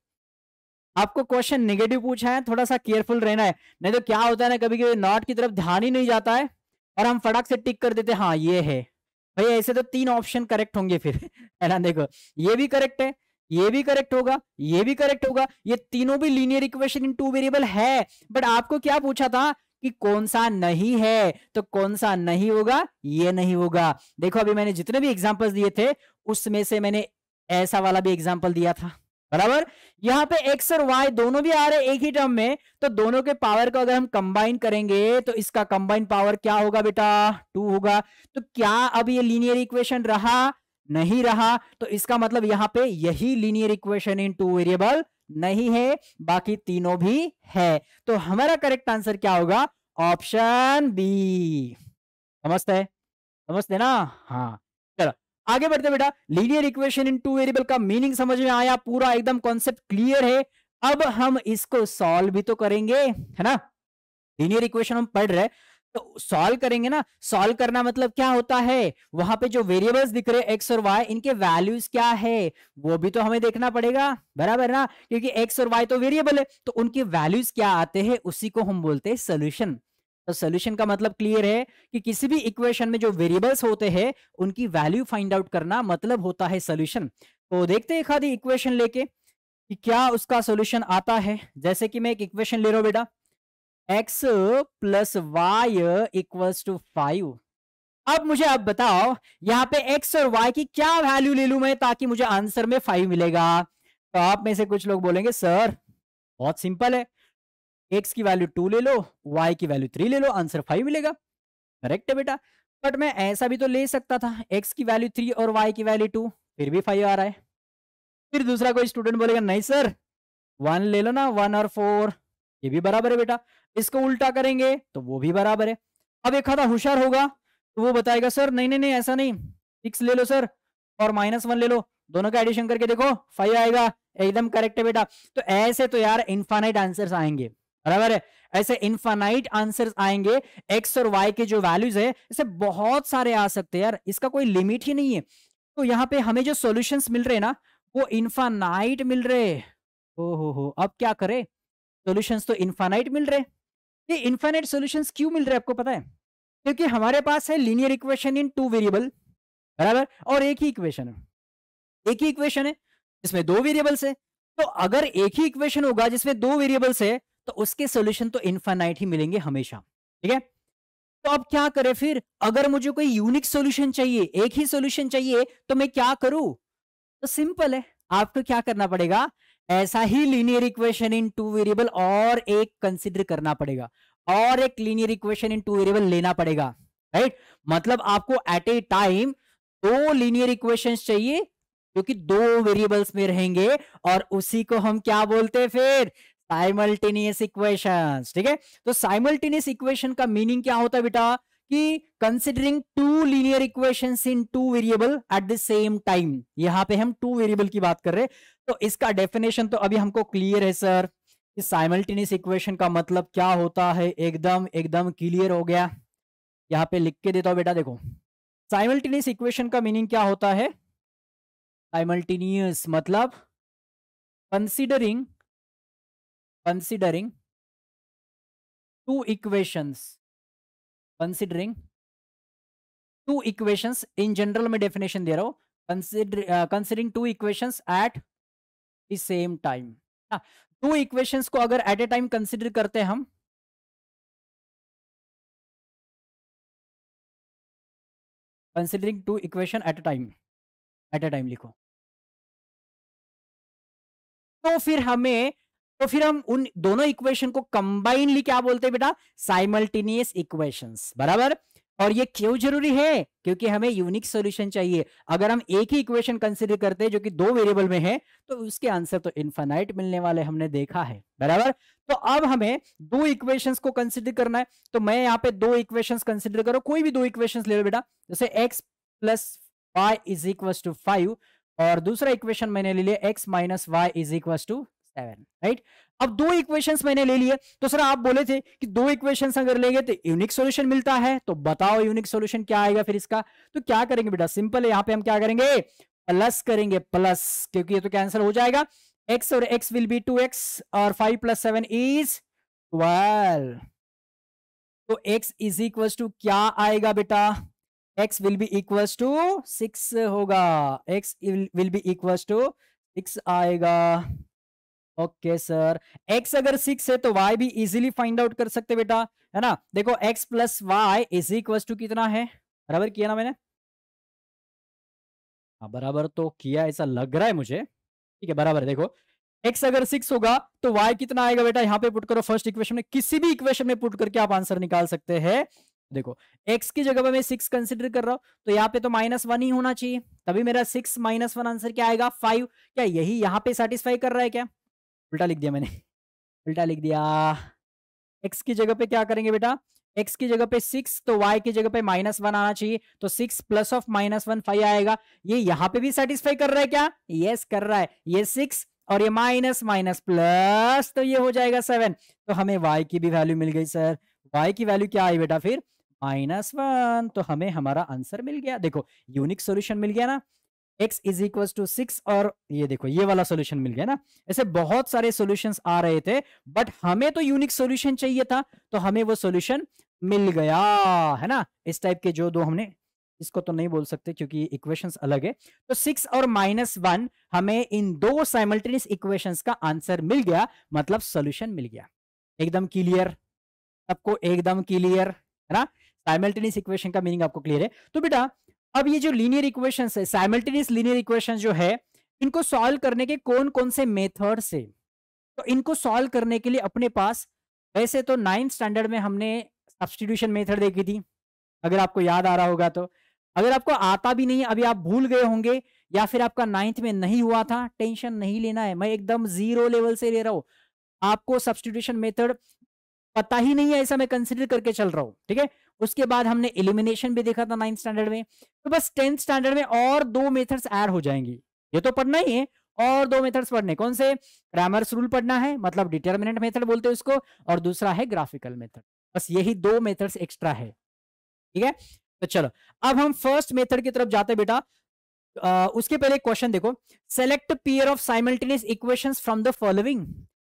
आपको क्वेश्चन नेगेटिव पूछा है थोड़ा सा केयरफुल रहना है नहीं तो क्या होता है ना कभी कभी नॉट की तरफ ध्यान ही नहीं जाता है और हम फटाक से टिक कर देते हैं हाँ ये है भैया ऐसे तो तीन ऑप्शन करेक्ट होंगे फिर है ना देखो ये भी करेक्ट है ये भी करेक्ट होगा ये भी करेक्ट होगा ये तीनों भी linear equation in two variable है बट आपको क्या पूछा था कि कौन सा नहीं है तो कौन सा नहीं होगा ये नहीं होगा देखो अभी मैंने जितने भी एग्जाम्पल दिए थे उसमें से मैंने ऐसा वाला भी एग्जाम्पल दिया था बराबर यहाँ पे एक्स और वाई दोनों भी आ रहे हैं एक ही टर्म में तो दोनों के पावर को अगर हम कंबाइन करेंगे तो इसका कंबाइन पावर क्या होगा बेटा टू होगा तो क्या अब ये लीनियर इक्वेशन रहा नहीं रहा तो इसका मतलब यहाँ पे यही linear equation in two variable नहीं है बाकी तीनों भी है तो हमारा करेक्ट आंसर क्या होगा ऑप्शन बी समझते समझते ना हाँ आगे बढ़ते बेटा linear equation in two variable का मीनिंग समझ में आया पूरा एकदम कॉन्सेप्ट क्लियर है अब हम इसको सॉल्व भी तो करेंगे है ना लीनियर इक्वेशन हम पढ़ रहे तो सॉल्व करेंगे ना सॉल्व करना मतलब क्या होता है वहां पे जो वेरिएबल्स दिख रहे एक्स और वाई इनके वैल्यूज क्या है वो भी तो हमें देखना पड़ेगा बराबर ना क्योंकि एक्स और वाई तो वेरिएबल है तो उनके वैल्यूज क्या आते हैं उसी को हम बोलते हैं सोल्यूशन तो सोल्यूशन का मतलब क्लियर है कि किसी भी इक्वेशन में जो वेरिएबल्स होते हैं उनकी वैल्यू फाइंड आउट करना मतलब होता है सोल्यूशन तो देखते हैं खादी इक्वेशन लेके कि क्या उसका सोल्यूशन आता है जैसे कि मैं एक इक्वेशन ले रहा हूं बेटा x plus y equals to five अब मुझे अब बताओ यहाँ पे एक्स और वाई की क्या वैल्यू ले लू मैं ताकि मुझे आंसर में फाइव मिलेगा तो आप में से कुछ लोग बोलेंगे सर बहुत सिंपल है एक्स की वैल्यू टू ले लो वाई की वैल्यू थ्री ले लो आंसर फाइव मिलेगा करेक्ट है बेटा बट मैं ऐसा भी तो ले सकता था एक्स की वैल्यू थ्री और वाई की वैल्यू टू फिर भी फाइव आ रहा है फिर दूसरा कोई स्टूडेंट बोलेगा नहीं सर वन ले लो ना वन और फोर ये भी बराबर है बेटा इसको उल्टा करेंगे तो वो भी बराबर है अब एक आधा होशियार होगा तो वो बताएगा सर नहीं नहीं नहीं ऐसा नहीं सिक्स ले लो सर और माइनस वन ले लो दोनों का एडिशन करके देखो फाइव आएगा एकदम करेक्ट है बेटा तो ऐसे तो यार इन्फानाइट आंसर्स आएंगे बराबर है ऐसे इनफाइनाइट आंसर आएंगे एक्स और वाई के जो वैल्यूज है ऐसे बहुत सारे आ सकते हैं यार इसका कोई लिमिट ही नहीं है तो यहाँ पे हमें जो सोल्यूशन मिल रहे हैं ना वो इन्फानाइट मिल रहे हो हो हो अब क्या करे सोल्यूशन तो इन्फानाइट मिल रहे ये इन्फानाइट सोल्यूशन क्यों मिल रहे आपको पता है क्योंकि हमारे पास है linear equation in two variable बराबर और एक ही इक्वेशन है एक ही इक्वेशन है जिसमें दो वेरिएबल्स है तो अगर एक ही इक्वेशन होगा जिसमें दो वेरिएबल्स है तो उसके सोल्यूशन तो इन्फानाइट ही मिलेंगे हमेशा ठीक है तो अब क्या करें फिर अगर मुझे कोई यूनिक सोल्यूशन चाहिए एक ही सोल्यूशन चाहिए तो मैं क्या करूं तो सिंपल है आपको क्या करना पड़ेगा ऐसा ही linear equation in two variable और एक कंसिडर करना पड़ेगा और एक linear equation in two variable लेना पड़ेगा राइट मतलब आपको एट ए टाइम दो लीनियर इक्वेशन चाहिए जो कि दो वेरिएबल्स में रहेंगे और उसी को हम क्या बोलते हैं फिर साइमल्टेनियस इक्वेशन ठीक है तो साइमल्टेनियस इक्वेशन का मीनिंग क्या होता है बेटा कि considering two linear equation in two variable at the same time यहां पे हम टू वेरिएबल की बात कर रहे हैं तो इसका डेफिनेशन तो अभी हमको क्लियर है सर कि साइमल्टेनियस इक्वेशन का मतलब क्या होता है एकदम एकदम क्लियर हो गया यहाँ पे लिख के देता हूँ बेटा देखो साइमल्टेनियस इक्वेशन का मीनिंग क्या होता है साइमल्टेनियस मतलब considering considering two equations considering two equations in general मैं definition दे रहा हूँ consider uh, considering two equations at the same time two two equations ko agar at a time consider karte hum considering two equation at a time at a time likho तो फिर हमें तो फिर हम उन दोनों इक्वेशन को combinedly क्या बोलते हैं बेटा साइमल्टेनियस इक्वेशंस बराबर और ये क्यों जरूरी है क्योंकि हमें यूनिक सॉल्यूशन चाहिए अगर हम एक ही इक्वेशन कंसीडर करते हैं जो कि दो वेरिएबल में है तो उसके आंसर तो इनफाइनाइट मिलने वाले हमने देखा है बराबर तो अब हमें दो इक्वेशंस को कंसीडर करना है तो मैं यहाँ पे दो इक्वेशंस कंसीडर करो कोई भी दो इक्वेशन ले लो बेटा जैसे एक्स प्लस वाई और दूसरा इक्वेशन मैंने ले लिया x minus y seven right अब दो इक्वेशंस मैंने ले लिए तो सर आप बोले थे कि दो इक्वेशंस अगर लेंगे तो यूनिक सॉल्यूशन मिलता है तो बताओ यूनिक सॉल्यूशन क्या आएगा फिर इसका तो क्या करेंगे बेटा सिंपल है यहां पे हम क्या करेंगे प्लस करेंगे प्लस क्योंकि ये तो कैंसिल हो जाएगा एक्स और x will be two x और five plus seven is twelve तो एक्स इज इक्वल टू क्या आएगा बेटा x will be equal to six होगा x will be equal to six आएगा ओके सर एक्स अगर सिक्स है तो वाई भी इजीली फाइंड आउट कर सकते बेटा है ना देखो x plus Y is equal to कितना है बराबर किया ना मैंने आ, हाँ, बराबर तो किया ऐसा लग रहा है मुझे ठीक है बराबर देखो एक्स अगर सिक्स होगा तो वाई कितना आएगा बेटा यहाँ पे पुट करो फर्स्ट इक्वेशन में किसी भी इक्वेशन में पुट करके आप आंसर निकाल सकते हैं देखो x की जगह पे मैं सिक्स कंसिडर कर रहा हूं तो यहाँ पे तो माइनस वन ही होना चाहिए तभी मेरा सिक्स माइनस वन आंसर क्या आएगा फाइव क्या यही यहाँ पे सेटिस्फाई कर रहा है क्या उल्टा लिख दिया मैंने उल्टा लिख दिया एक्स की जगह पे क्या करेंगे बेटा एक्स की जगह पे सिक्स तो वाई की जगह पे माइनस वन आना चाहिए तो six plus of minus one five आएगा ये यहाँ पे भी सेटिस्फाई कर रहा है क्या यस yes, कर रहा है ये सिक्स और ये माइनस माइनस प्लस तो ये हो जाएगा सेवन तो हमें वाई की भी वैल्यू मिल गई सर वाई की वैल्यू क्या आई बेटा फिर माइनस वन तो हमें हमारा आंसर मिल गया देखो यूनिक सोल्यूशन मिल गया ना x is equal to six और ये देखो ये वाला सोल्यूशन मिल गया ना ऐसे बहुत सारे सोल्यूशन आ रहे थे बट हमें तो यूनिक सोल्यूशन चाहिए था तो हमें वो सोल्यूशन मिल गया है ना इस टाइप के जो दो हमने इसको तो नहीं बोल सकते क्योंकि इक्वेशंस अलग है तो सिक्स और माइनस वन हमें इन दो साइमल्टेनियस इक्वेशंस का आंसर मिल गया मतलब सोल्यूशन मिल गया एकदम क्लियर सबको एकदम क्लियर है ना साइमल्टेनियस इक्वेशन का मीनिंग आपको क्लियर है तो बेटा अब ये जो लीनियर इक्वेशन है साइमल्टेनियस लीनियर इक्वेशन जो है इनको सॉल्व करने के कौन कौन से मेथड से तो इनको सॉल्व करने के लिए अपने पास वैसे तो नाइन्थ स्टैंडर्ड में हमने सब्सटीट्यूशन मेथड देखी थी अगर आपको याद आ रहा होगा तो अगर आपको आता भी नहीं अभी आप भूल गए होंगे या फिर आपका नाइन्थ में नहीं हुआ था टेंशन नहीं लेना है मैं एकदम जीरो लेवल से ले रहा हूँ आपको सब्सटीट्यूशन मेथड पता ही नहीं है ऐसा मैं कंसिडर करके चल रहा हूं ठीक है उसके बाद हमने एलिमिनेशन भी देखा था नाइन्थ स्टैंडर्ड में तो बस टेंथ स्टैंडर्ड में और दो मेथड्स ऐड हो जाएंगी ये तो पढ़ना ही है और दो मेथड्स पढ़ने कौन से ग्रामर्स रूल पढ़ना है मतलब डिटर्मिनेंट मेथड बोलते हैं उसको और दूसरा है ग्राफिकल मेथड बस यही दो मेथड्स एक्स्ट्रा है ठीक है तो चलो अब हम फर्स्ट मेथड की तरफ जाते बेटा उसके पहले क्वेश्चन देखो select pair of simultaneous equations from the following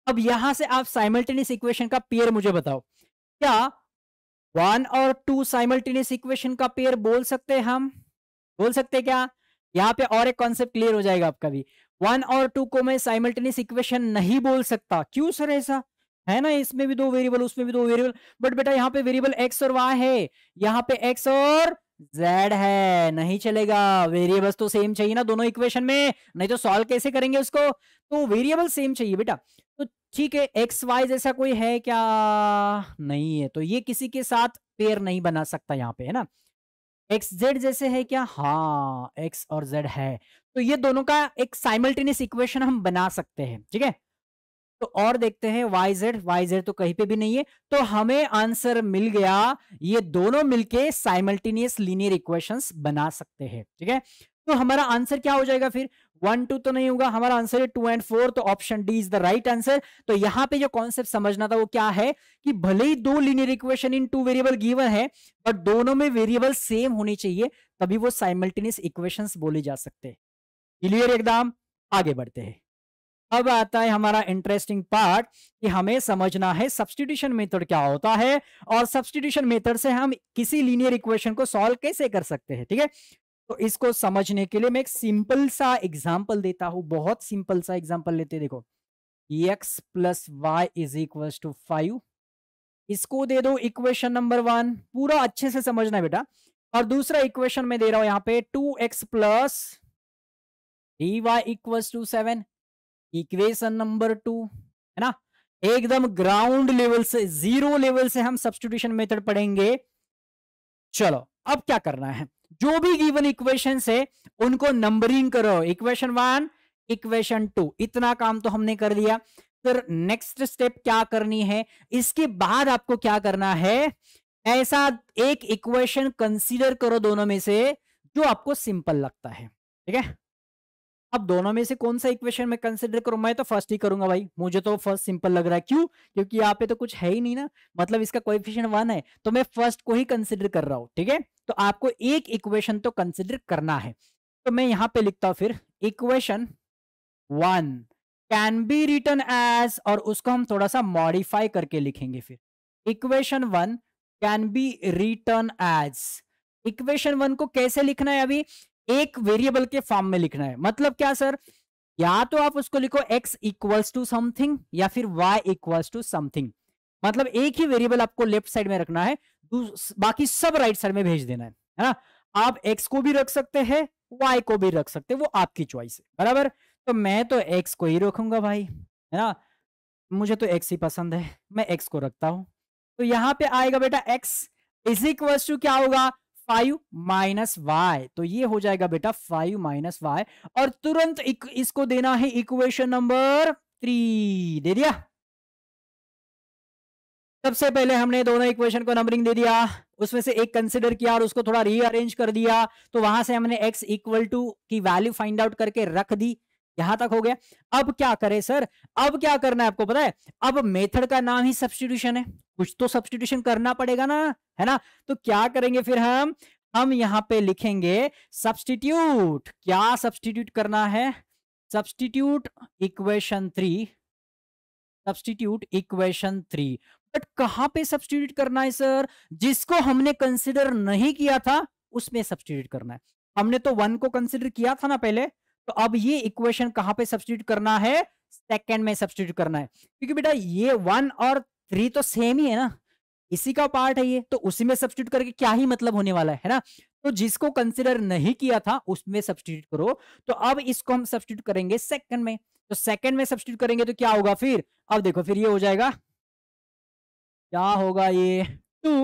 अब यहां से आप साइमल्टेनियस इक्वेशन का पेयर मुझे बताओ क्या वन और टू साइमल्टेनियस इक्वेशन का पेयर बोल सकते हैं हम बोल सकते क्या यहाँ पे और एक कॉन्सेप्ट क्लियर हो जाएगा आपका भी वन और टू को मैं साइमल्टेनियस इक्वेशन नहीं बोल सकता क्यों सर ऐसा है ना इसमें भी दो वेरिएबल उसमें भी दो वेरिएबल बट बेटा यहाँ पे वेरिएबल एक्स और वाई है यहाँ पे एक्स और जेड है नहीं चलेगा वेरिएबल्स तो सेम चाहिए ना दोनों इक्वेशन में नहीं तो सॉल्व कैसे करेंगे उसको तो वेरिएबल सेम चाहिए बेटा ठीक है एक्स वाइज ऐसा कोई है क्या नहीं है तो ये किसी के साथ पेयर नहीं बना सकता यहाँ पे है ना एक्स जेड जैसे है क्या हाँ एक्स और जेड है तो ये दोनों का एक साइमल्टेनियस इक्वेशन हम बना सकते हैं ठीक है तो और देखते हैं वाई जेड वाई जेड तो कहीं पे भी नहीं है तो हमें आंसर मिल गया ये दोनों मिलके साइमल्टेनियस लीनियर इक्वेशंस बना सकते हैं ठीक है तो हमारा आंसर क्या हो जाएगा फिर वन टू तो नहीं होगा हमारा आंसर है टू एंड फोर तो option d is the right answer तो यहाँ पे जो कॉन्सेप्ट समझना था वो क्या है कि भले ही दो linear equation in two variable given है बट दोनों में वेरिएबल सेम होनी चाहिए तभी वो साइमल्टेनियस इक्वेशंस बोले जा सकते हैं क्लियर एकदम आगे बढ़ते हैं अब आता है हमारा इंटरेस्टिंग पार्ट कि हमें समझना है सब्सटीट्यूशन मेथड क्या होता है और सब्सटीट्यूशन मेथड से हम किसी लीनियर इक्वेशन को सॉल्व कैसे कर सकते हैं ठीक है तो इसको समझने के लिए मैं एक सिंपल सा एग्जाम्पल देता हूं बहुत सिंपल सा एग्जाम्पल लेते देखो x plus Y is equal to five इसको दे दो इक्वेशन नंबर वन पूरा अच्छे से समझना बेटा और दूसरा इक्वेशन में दे रहा हूं यहां पे two x plus d y equal to seven equation number two है ना एकदम ग्राउंड लेवल से जीरो लेवल से हम सब्सटीट्यूशन मेथड पढ़ेंगे चलो अब क्या करना है जो भी गिवन इक्वेशन है उनको नंबरिंग करो इक्वेशन वन इक्वेशन टू इतना काम तो हमने कर लिया फिर नेक्स्ट स्टेप क्या करनी है इसके बाद आपको क्या करना है ऐसा एक इक्वेशन कंसीडर करो दोनों में से जो आपको सिंपल लगता है ठीक है अब दोनों में से कौन सा इक्वेशन मैं कंसिडर करूँ मैं तो फर्स्ट ही करूंगा भाई मुझे तो फर्स्ट सिंपल लग रहा है क्यों क्योंकि यहाँ पे तो कुछ है ही नहीं ना मतलब इसका कोएफिशिएंट वन है तो मैं फर्स्ट को ही कंसिडर कर रहा हूँ ठीक है तो आपको एक इक्वेशन तो कंसिडर करना है तो मैं यहाँ पे लिखता हूँ फिर equation one can be written as और उसको हम थोड़ा सा मॉडिफाई करके लिखेंगे फिर equation one can be written as equation one को कैसे लिखना है अभी एक वेरिएबल के फॉर्म में लिखना है मतलब क्या सर या तो आप उसको लिखो x इक्वल्स टू समथिंग या फिर y इक्वल्स टू समथिंग मतलब एक ही वेरिएबल आपको लेफ्ट साइड में रखना है बाकी सब राइट साइड में भेज देना है है ना आप x को भी रख सकते हैं y को भी रख सकते हैं वो आपकी चॉइस है बराबर तो मैं तो x को ही रखूंगा भाई है ना मुझे तो x ही पसंद है मैं x को रखता हूं तो यहाँ पे आएगा बेटा x इज इक्वल्स टू क्या होगा फाइव माइनस वाई तो ये हो जाएगा बेटा फाइव माइनस वाई और तुरंत इक, इसको देना है इक्वेशन नंबर थ्री दे दिया सबसे पहले हमने दोनों इक्वेशन को नंबरिंग दे दिया उसमें से एक कंसिडर किया और उसको थोड़ा रीअरेंज कर दिया तो वहां से हमने x इक्वल टू की वैल्यू फाइंड आउट करके रख दी यहां तक हो गया अब क्या करें सर अब क्या करना है आपको पता है अब मेथड का नाम ही सब्सटीट्यूशन है कुछ तो सब्सटीट्यूशन करना पड़ेगा ना है ना तो क्या करेंगे फिर हम हम यहां पे लिखेंगे सब्सटीट्यूट क्या सब्सटीट्यूट करना है substitute equation three substitute equation three but कहां पे सब्सटीट्यूट करना है सर जिसको हमने कंसिडर नहीं किया था उसमें सब्सटीट्यूट करना है हमने तो वन को कंसिडर किया था ना पहले तो अब ये इक्वेशन कहाँ पे सब्सिट्यूट करना है सेकेंड में सब्सिट्यूट करना है क्योंकि बेटा ये वन और थ्री तो सेम ही है ना इसी का पार्ट है ये तो उसी में सब्सिट्यूट करके क्या ही मतलब होने वाला है, है ना तो जिसको कंसिडर नहीं किया था उसमें सब्सिट्यूट करो तो अब इसको हम सब्सिट्यूट करेंगे सेकंड में तो सेकंड में सब्सिट्यूट करेंगे तो क्या होगा फिर अब देखो फिर ये हो जाएगा क्या होगा ये टू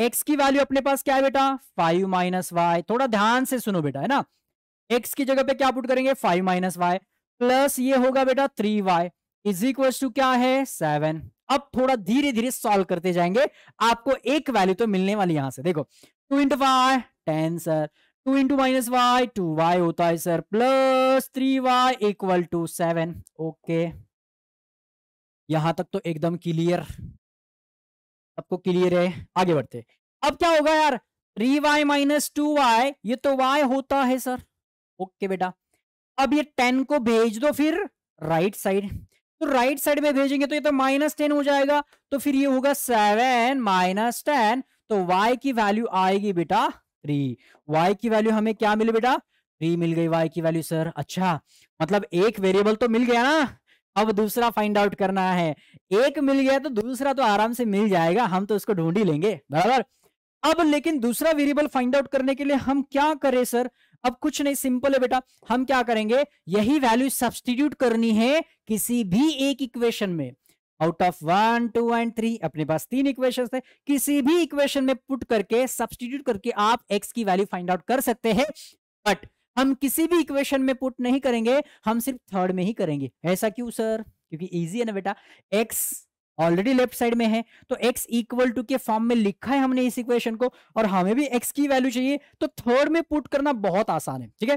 एक्स की वैल्यू अपने पास क्या है बेटा फाइव माइनस वाई थोड़ा ध्यान से सुनो बेटा है ना एक्स की जगह पे क्या पुट करेंगे फाइव माइनस वाई प्लस ये होगा बेटा three Y is equal to क्या है सेवन अब थोड़ा धीरे धीरे सॉल्व करते जाएंगे आपको एक वैल्यू तो मिलने वाली यहां से देखो two into y ten sir two into minus y two y होता है sir plus three y equal to seven okay यहां तक तो एकदम क्लियर सबको क्लियर है आगे बढ़ते अब क्या होगा यार three y minus two y ये तो वाई होता है सर ओके बेटा अब ये टेन को भेज दो फिर राइट साइड तो राइट साइड में भेजेंगे तो ये तो माइनस टेन हो जाएगा तो फिर ये होगा सेवन माइनस टेन तो y की वैल्यू आएगी बेटा थ्री y की वैल्यू हमें क्या मिली बेटा थ्री मिल गई y की वैल्यू सर अच्छा मतलब एक वेरिएबल तो मिल गया ना अब दूसरा फाइंड आउट करना है एक मिल गया तो दूसरा तो आराम से मिल जाएगा हम तो उसको ढूंढ ही लेंगे बराबर अब लेकिन दूसरा वेरिएबल फाइंड आउट करने के लिए हम क्या करें सर अब कुछ नहीं सिंपल है बेटा हम क्या करेंगे यही वैल्यू सब्सटीट्यूट करनी है किसी भी एक इक्वेशन में out of one two and three अपने पास तीन इक्वेशन थे किसी भी इक्वेशन में पुट करके सब्सटीट्यूट करके आप एक्स की वैल्यू फाइंड आउट कर सकते हैं बट हम किसी भी इक्वेशन में पुट नहीं करेंगे हम सिर्फ थर्ड में ही करेंगे ऐसा क्यों सर क्योंकि इजी है ना बेटा एक्स ऑलरेडी लेफ्ट साइड में है तो x इक्वल टू के फॉर्म में लिखा है हमने इस इक्वेशन को और हमें भी x की वैल्यू चाहिए तो थर्ड में पुट करना बहुत आसान है ठीक है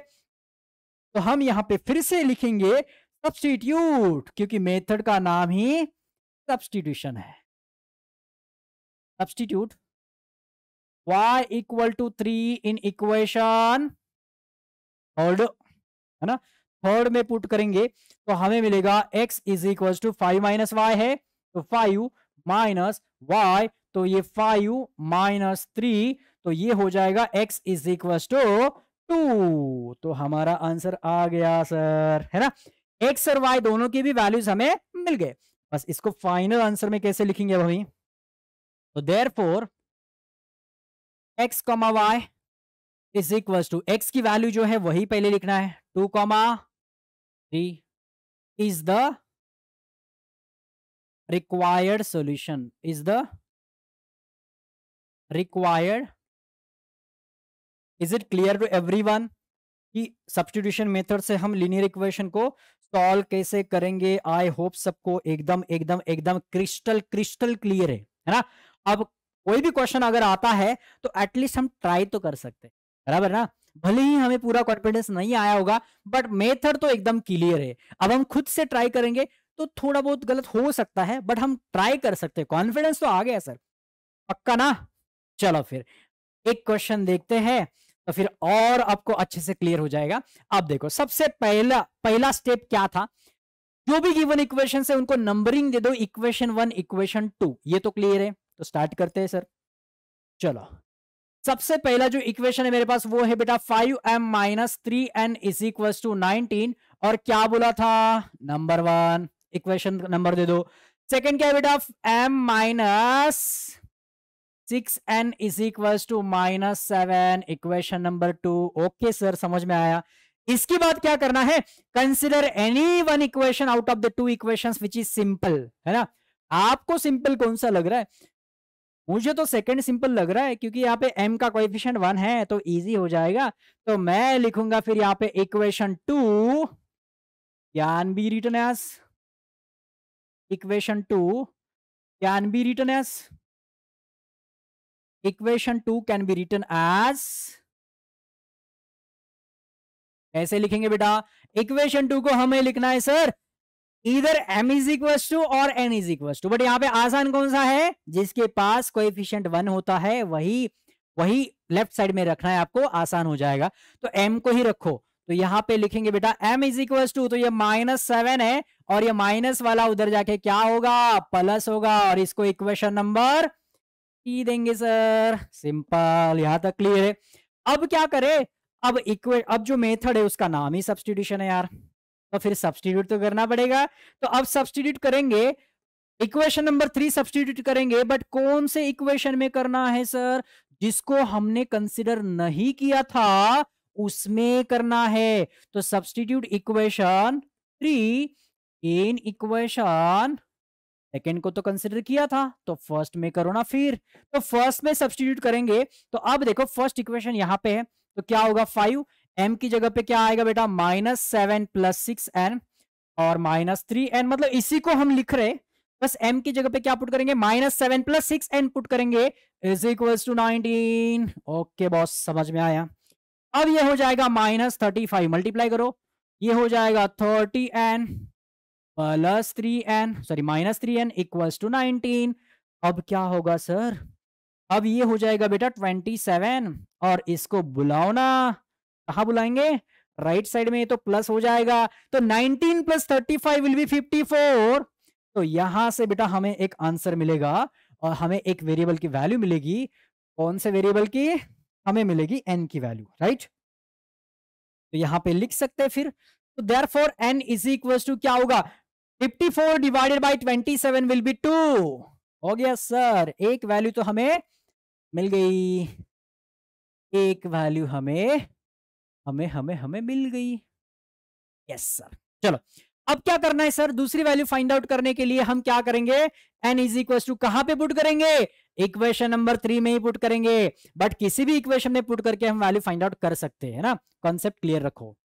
तो हम यहां पे फिर से लिखेंगे सब्सटीट्यूट क्योंकि मेथड का नाम ही सब्सटीट्यूशन है substitute y equal to three in equation third है ना थर्ड में पुट करेंगे तो हमें मिलेगा x is equal to five minus y है तो फाइव माइनस वाई तो ये फाइव माइनस थ्री तो ये हो जाएगा x is equal to two तो हमारा आंसर आ गया सर है ना एक्स और वाई दोनों की भी वैल्यूज हमें मिल गए बस इसको फाइनल आंसर में कैसे लिखेंगे भाई तो देर four x comma y is equal to x की वैल्यू जो है वही पहले लिखना है two comma three is the required solution is the required is it clear two one कि सब्सटीट्यूशन मेथड से हम लीनियर इक्वेशन को सॉल्व कैसे करेंगे आई होप सबको एकदम एकदम एकदम क्रिस्टल क्रिस्टल क्लियर है है ना अब कोई भी क्वेश्चन अगर आता है तो एटलीस्ट हम ट्राई तो कर सकते हैं बराबर ना भले ही हमें पूरा कॉन्फिडेंस नहीं आया होगा बट मेथड तो एकदम क्लियर है अब हम खुद से ट्राई करेंगे तो थोड़ा बहुत गलत हो सकता है बट हम ट्राई कर सकते हैं कॉन्फिडेंस तो आ गया सर पक्का ना चलो फिर एक क्वेश्चन देखते हैं तो फिर और आपको अच्छे से क्लियर हो जाएगा अब देखो सबसे पहला पहला स्टेप क्या था जो भी गिवन इक्वेशन से उनको नंबरिंग दे दो इक्वेशन वन इक्वेशन टू ये तो क्लियर है तो स्टार्ट करते हैं सर चलो सबसे पहला जो इक्वेशन है मेरे पास वो है बेटा five m minus three n is equal to nineteen और क्या बोला था नंबर वन इक्वेशन नंबर दे दो सेकंड क्या बेटा m minus six n is equal to minus seven equation number two okay sir समझ में आया इसके बाद क्या करना है consider any one equation out of the two equation which is simple है ना आपको सिंपल कौन सा लग रहा है मुझे तो सेकंड सिंपल लग रहा है क्योंकि यहाँ पे m का कोएफिशिएंट वन है तो इजी हो जाएगा तो मैं लिखूंगा फिर यहाँ पे equation two can be written as equation 2 can be written as equation 2 can be written as कैसे लिखेंगे बेटा इक्वेशन टू को हमें लिखना है सर इधर m इज इक्वस टू और n is equal to but यहाँ पे आसान कौन सा है जिसके पास कोएफिशिएंट वन होता है वही वही लेफ्ट साइड में रखना है आपको आसान हो जाएगा तो m को ही रखो तो यहाँ पे लिखेंगे बेटा m इज इक्वस टू तो ये माइनस सेवन है और ये माइनस वाला उधर जाके क्या होगा प्लस होगा और इसको इक्वेशन नंबर टी देंगे सर सिंपल यहां तक क्लियर है अब क्या करे अब इक्वे अब जो मेथड है उसका नाम ही सब्सटीट्यूशन है यार तो फिर सब्सटीट्यूट तो करना पड़ेगा तो अब सब्सटीट्यूट करेंगे इक्वेशन नंबर थ्री सब्सटीट्यूट करेंगे बट कौन से इक्वेशन में करना है सर जिसको हमने कंसिडर नहीं किया था उसमें करना है तो substitute equation three in equation second को तो कंसिडर किया था तो फर्स्ट में करो ना फिर तो फर्स्ट में सब्सटीट्यूट करेंगे तो अब देखो फर्स्ट इक्वेशन यहाँ पे है तो क्या होगा फाइव एम की जगह पे क्या आएगा बेटा minus seven plus six n और माइनस थ्री एन मतलब इसी को हम लिख रहे बस m की जगह पे क्या पुट करेंगे minus seven plus six n put करेंगे is equal to nineteen okay boss समझ में आया अब ये हो जाएगा माइनस थर्टी फाइव मल्टीप्लाई करो ये हो जाएगा thirty n plus three n sorry minus three n equals to nineteen अब क्या होगा सर अब ये हो जाएगा बेटा ट्वेंटी सेवन और इसको बुलाओ ना कहा बुलाएंगे राइट right साइड में ये तो प्लस हो जाएगा तो nineteen plus five will be four तो यहां से बेटा हमें एक आंसर मिलेगा और हमें एक वेरिएबल की वैल्यू मिलेगी कौन से वेरिएबल की हमें मिलेगी एन की वैल्यू राइट तो यहां पे लिख सकते हैं फिर तो therefore n is equal to क्या होगा fifty four divided by twenty seven will be two हो गया सर एक वैल्यू तो हमें मिल गई एक वैल्यू हमें हमें हमें हमें मिल गई यस सर चलो अब क्या करना है सर दूसरी वैल्यू फाइंड आउट करने के लिए हम क्या करेंगे एन इज इक्वल टू कहां पे पुट करेंगे इक्वेशन नंबर थ्री में ही पुट करेंगे बट किसी भी इक्वेशन में पुट करके हम वैल्यू फाइंड आउट कर सकते हैं ना कॉन्सेप्ट क्लियर रखो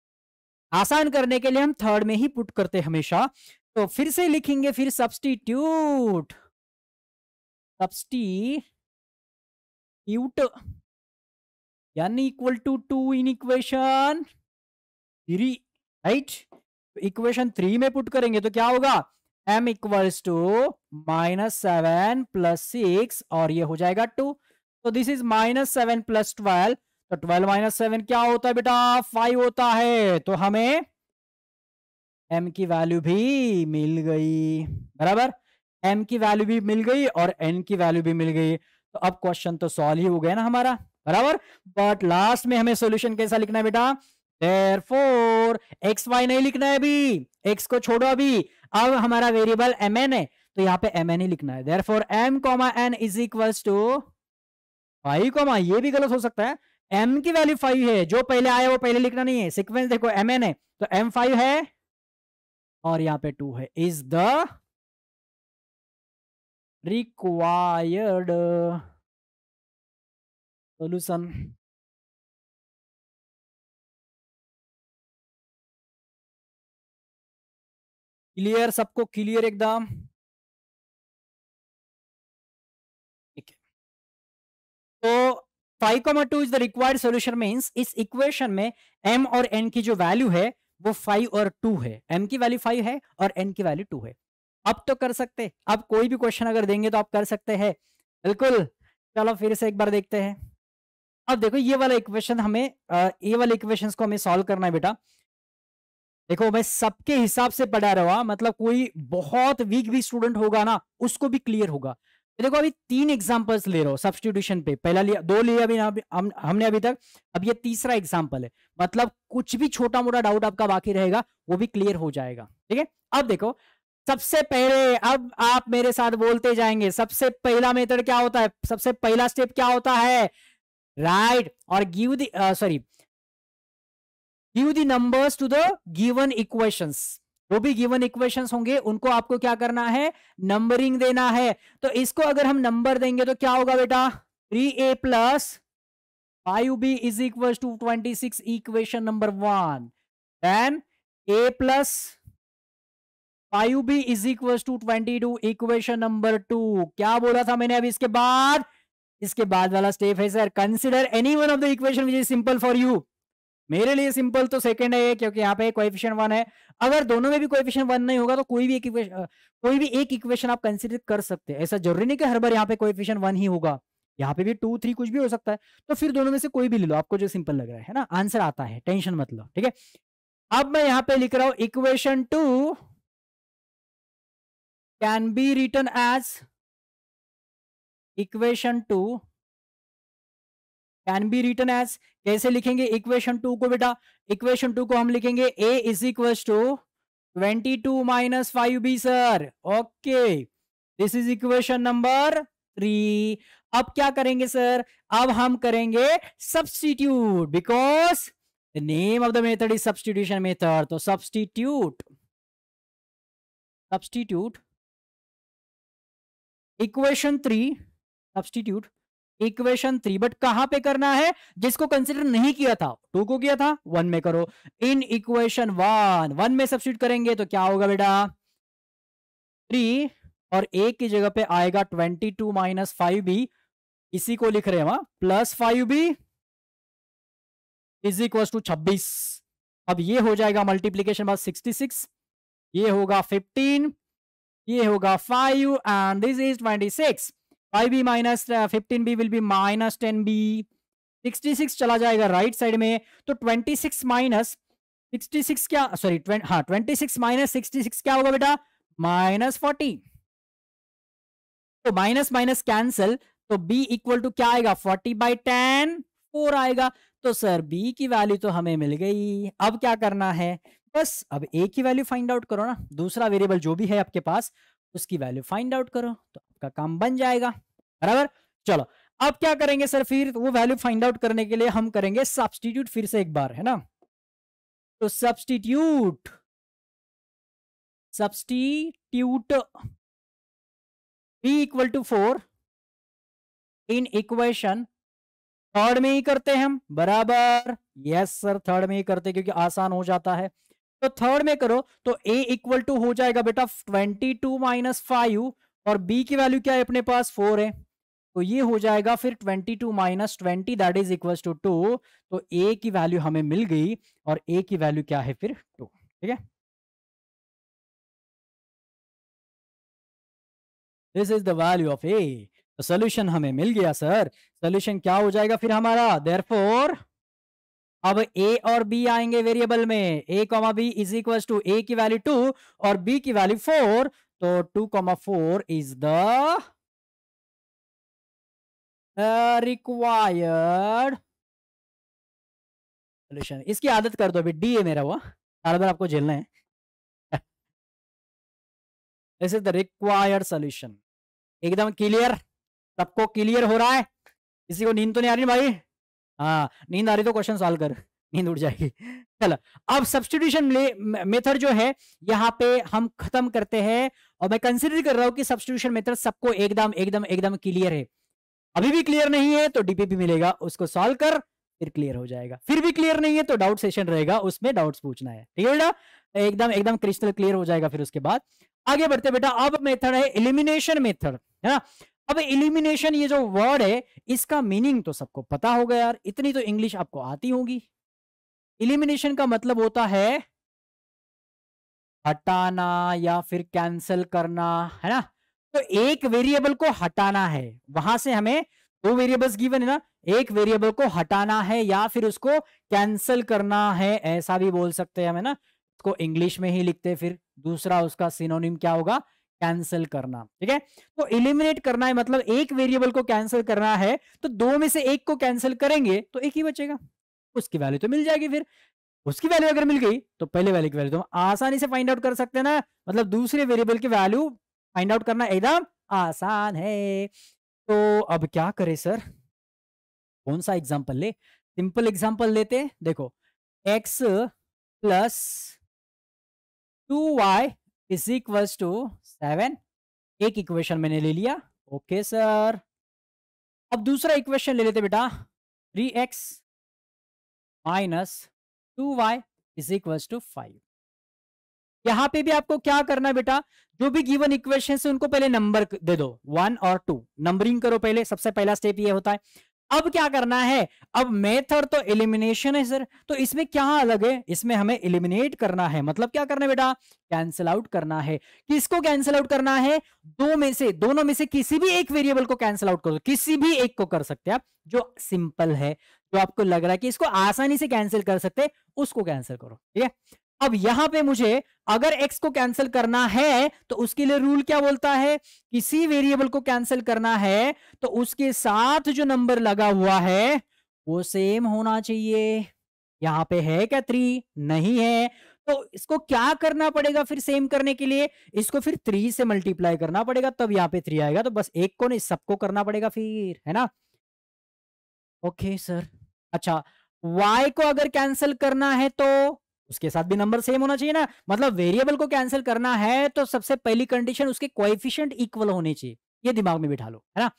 आसान करने के लिए हम थर्ड में ही पुट करते हमेशा तो फिर से लिखेंगे फिर substitute substitute n equal to two in equation three right equation three में पुट करेंगे तो क्या होगा m equals to minus seven plus six और ये हो जाएगा टू तो this is minus seven plus twelve तो ट्वेल्व माइनस सेवन क्या होता है बेटा फाइव होता है तो हमें एम की वैल्यू भी मिल गई बराबर एम की वैल्यू भी मिल गई और एन की वैल्यू भी मिल गई तो अब क्वेश्चन तो सॉल्व ही हो गया ना हमारा बराबर बट लास्ट में हमें सोल्यूशन कैसा लिखना है बेटा फोर एक्स वाई नहीं लिखना है अभी एक्स को छोड़ो अभी अब हमारा वेरिएबल एम एन है तो यहाँ पे एम एन ही लिखना है therefore m comma n is equal to five comma ये भी गलत हो सकता है एम की वैल्यू फाइव है जो पहले आया वो पहले लिखना नहीं है सिक्वेंस देखो एम एन है तो एम फाइव है और यहां पे टू है is the required solution clear सबको क्लियर एकदम ठीक है तो five comma two is the required solution means इस इक्वेशन में एम और एन की जो वैल्यू है वो फाइव और टू है एम की वैल्यू फाइव है और एन की वैल्यू टू है अब तो कर सकते अब कोई भी क्वेश्चन अगर देंगे तो आप कर सकते हैं बिल्कुल चलो फिर से एक बार देखते हैं अब देखो ये वाला इक्वेशन हमें ये वाले इक्वेशन को हमें सॉल्व करना है बेटा देखो मैं सबके हिसाब से पढ़ा रहा हाँ। मतलब कोई बहुत वीक भी स्टूडेंट होगा ना उसको भी क्लियर होगा देखो अभी तीन एग्जाम्पल्स ले रहे हो सब्सटीट्यूशन पे पहला लिया दो लिया अभी हम, हमने अभी तक अब ये तीसरा एग्जाम्पल है मतलब कुछ भी छोटा मोटा डाउट आपका बाकी रहेगा वो भी क्लियर हो जाएगा ठीक है अब देखो सबसे पहले अब आप मेरे साथ बोलते जाएंगे सबसे पहला मेथड क्या होता है सबसे पहला स्टेप क्या होता है राइट right, और गिव दॉरी give the numbers to the given equations जो भी गिवन इक्वेशंस होंगे उनको आपको क्या करना है नंबरिंग देना है तो इसको अगर हम नंबर देंगे तो क्या होगा बेटा three a plus five b is equal to twenty six equation number one then a plus five b is equal to twenty two equation number two क्या बोला था मैंने अभी इसके बाद इसके बाद वाला स्टेप है sir consider any one of the equation which is simple for you मेरे लिए सिंपल तो सेकंड है क्योंकि यहाँ पे कोएफिशिएंट वन है अगर दोनों में भी कोएफिशिएंट वन नहीं होगा तो कोई भी एक कोई भी एक इक्वेशन आप कंसिडर कर सकते हैं ऐसा जरूरी नहीं कि हर बार यहाँ पे कोएफिशिएंट वन ही होगा यहाँ पे भी टू थ्री कुछ भी हो सकता है तो फिर दोनों में से कोई भी ले लो आपको जो सिंपल लग रहा है ना आंसर आता है टेंशन मत लो ठीक है अब मैं यहाँ पे लिख रहा हूं equation two can be written as equation two can be written as कैसे लिखेंगे इक्वेशन टू को बेटा इक्वेशन टू को हम लिखेंगे a is equal to twenty two minus five b sir okay this is equation number three अब क्या करेंगे सर अब हम करेंगे substitute because name of the method is substitution method तो substitute substitute equation three substitute equation three but कहां पे करना है जिसको कंसिडर नहीं किया था टू को किया था वन में करो इन इक्वेशन वन वन में सब्सिट्यूट करेंगे तो क्या होगा बेटा थ्री और ए की जगह पे आएगा twenty two minus five b इसी को लिख रहे हैं वहां plus five b is equal to छब्बीस अब ये हो जाएगा मल्टीप्लीकेशन बाद सिक्सटी सिक्स ये होगा फिफ्टीन ये होगा five and this is twenty six five b minus fifteen b will be minus ten b sixty six चला जाएगा राइट right साइड में तो twenty six minus sixty six क्या सॉरी हाँ twenty six minus sixty six क्या होगा बेटा minus forty तो माइनस माइनस कैंसिल तो b इक्वल टू क्या आएगा फोर्टी बाई टेन फोर आएगा तो सर b की वैल्यू तो हमें मिल गई अब क्या करना है बस अब a की वैल्यू फाइंड आउट करो ना दूसरा वेरिएबल जो भी है आपके पास उसकी वैल्यू फाइंड आउट करो तो आपका काम बन जाएगा बराबर चलो अब क्या करेंगे सर फिर वो वैल्यू फाइंड आउट करने के लिए हम करेंगे सब्सटीट्यूट फिर से एक बार है ना तो substitute substitute b equal to four in equation third में ही करते हैं हम बराबर यस सर थर्ड में ही करते क्योंकि आसान हो जाता है तो थर्ड में करो तो ए इक्वल टू हो जाएगा बेटा ट्वेंटी टू माइनस फाइव और बी की वैल्यू क्या है अपने पास फोर है तो ये हो जाएगा फिर twenty two minus twenty that is equal to two तो ए की वैल्यू हमें मिल गई और ए की वैल्यू क्या है फिर टू ठीक है this is the value of a तो सोल्यूशन हमें मिल गया सर सोल्यूशन क्या हो जाएगा फिर हमारा फोर अब ए और बी आएंगे वेरिएबल में a comma b is equal to a की वैल्यू टू और बी की वैल्यू फोर तो two comma four is the required solution इसकी आदत कर दो अभी डी है मेरा वो सारा बार आपको झेलना है this is the required solution एकदम क्लियर सबको क्लियर हो रहा है किसी को नींद तो नहीं आ रही भाई हाँ नींद आ रही तो क्वेश्चन सॉल्व कर नींद उड़ जाएगी चलो अब सब्सटीट्यूशन मेथड जो है यहाँ पे हम खत्म करते हैं और मैं कंसिडर कर रहा हूं कि सब्सिट्यूशन मेथड सबको एकदम एकदम एकदम क्लियर है अभी भी क्लियर नहीं है तो डीपीपी मिलेगा उसको सॉल्व कर फिर क्लियर हो जाएगा फिर भी क्लियर नहीं है तो डाउट सेशन रहेगा उसमें डाउट्स पूछना है ठीक है बेटा एकदम एकदम क्रिस्टल क्लियर हो जाएगा फिर उसके बाद आगे बढ़ते बेटा अब मेथड है इलिमिनेशन मेथड है ना अब इलिमिनेशन ये जो वर्ड है इसका मीनिंग तो सबको पता होगा यार इतनी तो इंग्लिश आपको आती होगी इलिमिनेशन का मतलब होता है हटाना या फिर कैंसिल करना है ना तो एक वेरिएबल को हटाना है वहां से हमें दो वेरिएबल्स गिवन है ना एक वेरिएबल को हटाना है या फिर उसको कैंसिल करना है ऐसा भी बोल सकते हैं हम है ना इसको इंग्लिश में ही लिखते हैं फिर दूसरा उसका सिनोनिम क्या होगा कैंसिल करना ठीक है तो इलिमिनेट करना है मतलब एक वेरिएबल को कैंसिल करना है तो दो में से एक को कैंसिल करेंगे तो एक ही बचेगा उसकी वैल्यू तो मिल जाएगी फिर उसकी वैल्यू अगर मिल गई तो पहले वैल्यू की वैल्यू तो हम आसानी से फाइंड आउट कर सकते हैं ना मतलब दूसरे वेरिएबल की वैल्यू फाइंड आउट करना एकदम आसान है तो अब क्या करें सर कौन सा एग्जाम्पल ले सिंपल एग्जाम्पल लेते हैं देखो x plus two y is equals to seven एक इक्वेशन मैंने ले लिया ओके सर अब दूसरा इक्वेशन ले लेते बेटा three x minus two y is equal to five यहां पे भी आपको क्या करना है बेटा जो भी गिवन इक्वेशन है उनको पहले नंबर दे दो वन और टू नंबरिंग करो पहले सबसे पहला स्टेप ये होता है अब क्या करना है अब मेथड तो एलिमिनेशन है सर तो इसमें क्या अलग है इसमें हमें एलिमिनेट करना है मतलब क्या करना है बेटा कैंसिल आउट करना है किसको कैंसिल आउट करना है दो में से दोनों में से किसी भी एक वेरिएबल को कैंसिल आउट करो किसी भी एक को कर सकते हैं आप जो सिंपल है जो आपको लग रहा है कि इसको आसानी से कैंसिल कर सकते उसको कैंसिल करो ठीक है अब यहां पे मुझे अगर एक्स को कैंसिल करना है तो उसके लिए रूल क्या बोलता है किसी वेरिएबल को कैंसिल करना है तो उसके साथ जो नंबर लगा हुआ है वो सेम होना चाहिए यहां पे है क्या थ्री नहीं है तो इसको क्या करना पड़ेगा फिर सेम करने के लिए इसको फिर थ्री से मल्टीप्लाई करना पड़ेगा तब यहाँ पे थ्री आएगा तो बस एक को नहीं सबको करना पड़ेगा फिर है ना ओके सर अच्छा वाई को अगर कैंसिल करना है तो उसके साथ भी नंबर सेम होना चाहिए ना मतलब वेरिएबल को कैंसिल करना है तो सबसे पहली कंडीशन उसके कोएफिशिएंट इक्वल होने चाहिए ये दिमाग में बिठा लो है ना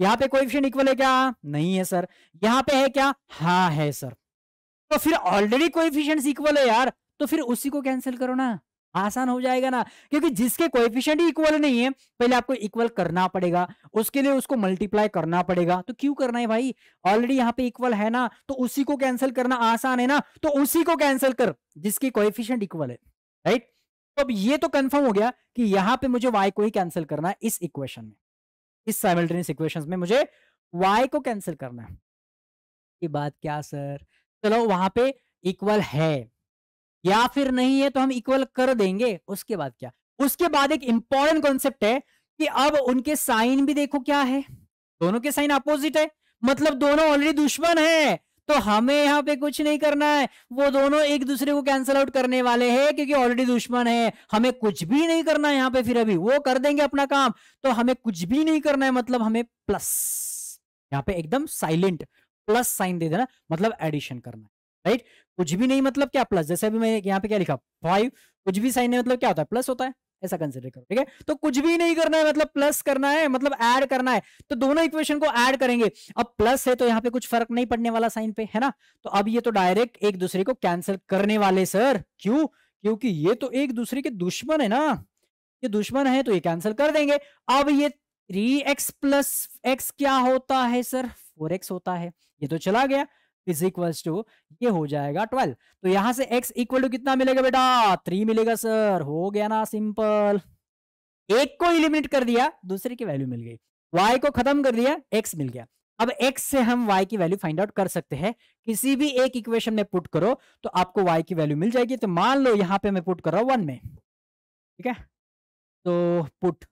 यहाँ पे कोएफिशिएंट इक्वल है क्या नहीं है सर यहाँ पे है क्या हाँ है सर तो फिर ऑलरेडी कोएफिशिएंट्स इक्वल है यार तो फिर उसी को कैंसिल करो ना आसान हो जाएगा ना क्योंकि जिसके कोएफिशिएंट ही इक्वल नहीं है पहले आपको इक्वल करना पड़ेगा उसके लिए उसको मल्टीप्लाई करना पड़ेगा तो क्यों करना है भाई ऑलरेडी यहाँ पे इक्वल है ना तो उसी को कैंसिल करना आसान है ना तो उसी को कैंसिल कर जिसकी कोएफिशिएंट इक्वल है राइट तो अब ये तो कंफर्म हो गया कि यहां पे मुझे वाई को ही कैंसिल करना है इस इक्वेशन में इस साइमल्टेनियस इक्वेशन में मुझे वाई को कैंसिल करना है ये बात क्या सर चलो वहां पे इक्वल है या फिर नहीं है तो हम इक्वल कर देंगे उसके बाद क्या उसके बाद एक इंपॉर्टेंट कॉन्सेप्ट है कि अब उनके साइन भी देखो क्या है दोनों के साइन अपोजिट है मतलब दोनों ऑलरेडी दुश्मन है तो हमें यहाँ पे कुछ नहीं करना है वो दोनों एक दूसरे को कैंसल आउट करने वाले हैं क्योंकि ऑलरेडी दुश्मन है हमें कुछ भी नहीं करना है यहाँ पे फिर अभी वो कर देंगे अपना काम तो हमें कुछ भी नहीं करना है मतलब हमें प्लस यहाँ पे एकदम साइलेंट प्लस साइन दे देना मतलब एडिशन करना है राइट कुछ भी नहीं मतलब क्या प्लस जैसे अभी मैं यहाँ पे क्या लिखा फाइव कुछ भी साइन नहीं मतलब क्या होता है प्लस होता है ऐसा कंसिडर करो ठीक है तो कुछ भी नहीं करना है मतलब प्लस करना है मतलब ऐड करना है तो दोनों इक्वेशन को ऐड करेंगे अब प्लस है तो यहाँ पे कुछ फर्क नहीं पड़ने वाला साइन पे है ना तो अब ये तो डायरेक्ट एक दूसरे को कैंसिल करने वाले सर क्यों क्योंकि ये तो एक दूसरे के दुश्मन है ना ये दुश्मन है तो ये कैंसिल कर देंगे अब ये थ्री एक्स प्लस एक्स क्या होता है सर फोर एक्स होता है ये तो चला गया इज इक्वल टू ये हो जाएगा ट्वेल्व तो यहां से एक्स इक्वल टू कितना मिलेगा बेटा थ्री मिलेगा सर हो गया ना सिंपल एक को इलिमिनेट कर दिया दूसरे की वैल्यू मिल गई वाई को खत्म कर दिया एक्स मिल गया अब x से हम y की वैल्यू फाइंड आउट कर सकते हैं किसी भी एक इक्वेशन में पुट करो तो आपको y की वैल्यू मिल जाएगी तो मान लो यहाँ पे मैं पुट कर रहा हूँ वन में ठीक है तो पुट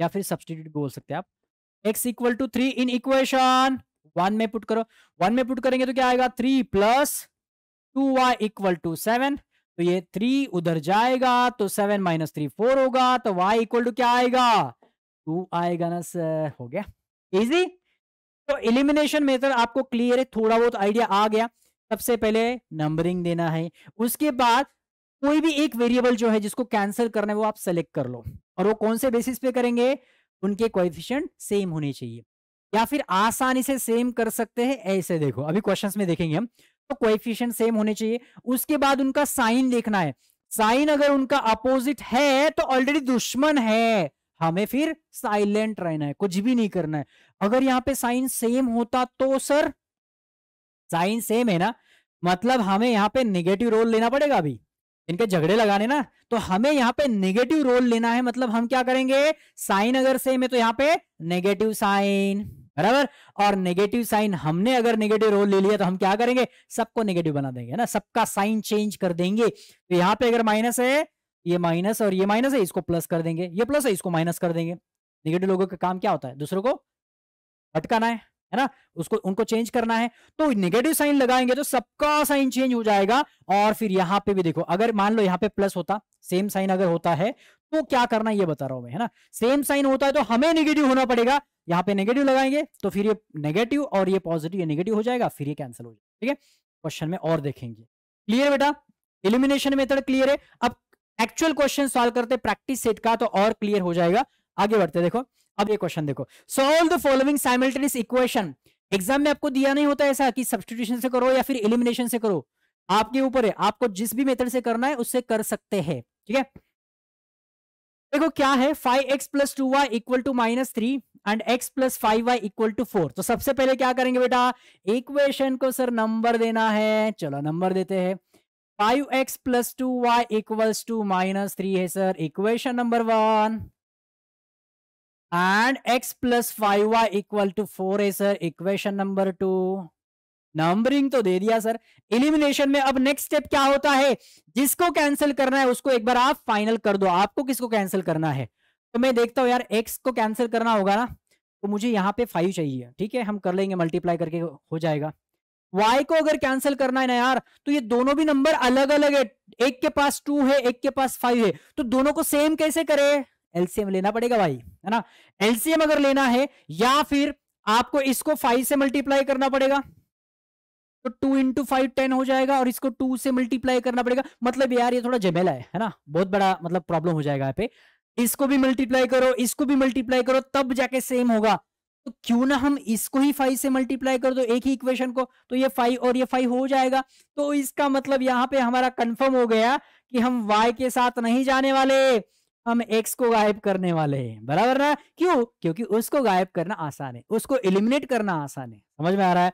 या फिर सब्सटीट्यूट बोल सकते हैं आप x equal to three in equation one में पुट करो वन में पुट करेंगे तो क्या आएगा three plus two y equal to seven तो ये थ्री उधर जाएगा तो सेवन माइनस थ्री फोर होगा तो वाई इक्वल टू क्या आएगा टू आएगा ना सर हो गया इजी तो इलिमिनेशन मेथड आपको क्लियर है थोड़ा बहुत आइडिया आ गया सबसे पहले नंबरिंग देना है उसके बाद कोई भी एक वेरिएबल जो है जिसको कैंसिल करना है वो आप सेलेक्ट कर लो और वो कौन से बेसिस पे करेंगे उनके कोएफिशिएंट सेम होने चाहिए या फिर आसानी से सेम कर सकते हैं ऐसे देखो अभी क्वेश्चंस में देखेंगे हम तो कोएफिशिएंट सेम होने चाहिए उसके बाद उनका साइन देखना है साइन अगर उनका अपोजिट है तो ऑलरेडी दुश्मन है हमें फिर साइलेंट रहना है कुछ भी नहीं करना है अगर यहाँ पे साइन सेम होता तो सर साइन सेम है ना मतलब हमें यहाँ पे नेगेटिव रोल लेना पड़ेगा अभी इनके झगड़े लगाने ना तो हमें यहाँ पे नेगेटिव रोल लेना है मतलब हम क्या करेंगे साइन अगर सेम है तो यहाँ पे नेगेटिव साइन बराबर और नेगेटिव साइन हमने अगर नेगेटिव रोल ले लिया तो हम क्या करेंगे सबको नेगेटिव बना देंगे ना सबका साइन चेंज कर देंगे तो यहाँ पे अगर माइनस है ये माइनस और ये माइनस है इसको प्लस कर देंगे ये प्लस है इसको माइनस कर देंगे नेगेटिव लोगों का काम क्या होता है दूसरों को अटकाना है है ना उसको उनको चेंज करना है तो नेगेटिव साइन लगाएंगे तो सबका साइन चेंज हो जाएगा और फिर यहाँ पे भी देखो अगर मान लो यहाँ पे प्लस होता सेम साइन अगर होता है तो क्या करना ये बता रहा हूं मैं है ना सेम साइन होता है तो हमें नेगेटिव होना पड़ेगा यहाँ पे नेगेटिव लगाएंगे तो फिर ये नेगेटिव और ये पॉजिटिव ये नेगेटिव हो जाएगा फिर ये कैंसिल हो जाएगा ठीक है क्वेश्चन में और देखेंगे क्लियर बेटा इलिमिनेशन मेथड क्लियर है अब एक्चुअल क्वेश्चन सॉल्व करते प्रैक्टिस सेट का तो और क्लियर हो जाएगा आगे बढ़ते देखो अब ये क्वेश्चन देखो solve the following simultaneous equation exam में आपको दिया नहीं होता ऐसा कि सब्सटीट्यूशन से करो या फिर एलिमिनेशन से करो आपके ऊपर है आपको जिस भी मेथड से करना है उससे कर सकते हैं ठीक है देखो क्या है five x plus two y equal to minus three and x plus five y equal to four तो सबसे पहले क्या करेंगे बेटा इक्वेशन को सर नंबर देना है चलो नंबर देते हैं five x plus two y equals to minus three है sir equation number one and x plus 5y equal to four है sir equation number two numbering तो दे दिया सर इलिमिनेशन में अब नेक्स्ट स्टेप क्या होता है जिसको कैंसिल करना है उसको एक बार आप फाइनल कर दो आपको किसको कैंसिल करना है तो मैं देखता हूं यार एक्स को कैंसिल करना होगा ना तो मुझे यहाँ पे फाइव चाहिए ठीक है हम कर लेंगे मल्टीप्लाई करके हो जाएगा वाई को अगर कैंसिल करना है ना यार तो ये दोनों भी नंबर अलग अलग है एक के पास टू है एक के पास फाइव है तो दोनों को सेम कैसे करे एलसीएम लेना पड़ेगा भाई है ना एलसीएम अगर लेना है या फिर आपको इसको फाइव से मल्टीप्लाई करना पड़ेगा तो टू इंटू फाइव टेन हो जाएगा और इसको टू से मल्टीप्लाई करना पड़ेगा मतलब यार ये थोड़ा जमेला है है ना बहुत बड़ा मतलब प्रॉब्लम हो जाएगा यहाँ पे इसको भी मल्टीप्लाई करो इसको भी मल्टीप्लाई करो तब जाके सेम होगा तो क्यों ना हम इसको ही फाइव से मल्टीप्लाई कर दो एक ही इक्वेशन को तो ये फाइव और ये फाइव हो जाएगा तो इसका मतलब यहाँ पे हमारा कंफर्म हो गया कि हम वाई के साथ नहीं जाने वाले हम एक्स को गायब करने वाले हैं बराबर ना क्यों क्योंकि उसको गायब करना आसान है उसको इलिमिनेट करना आसान है समझ में आ रहा है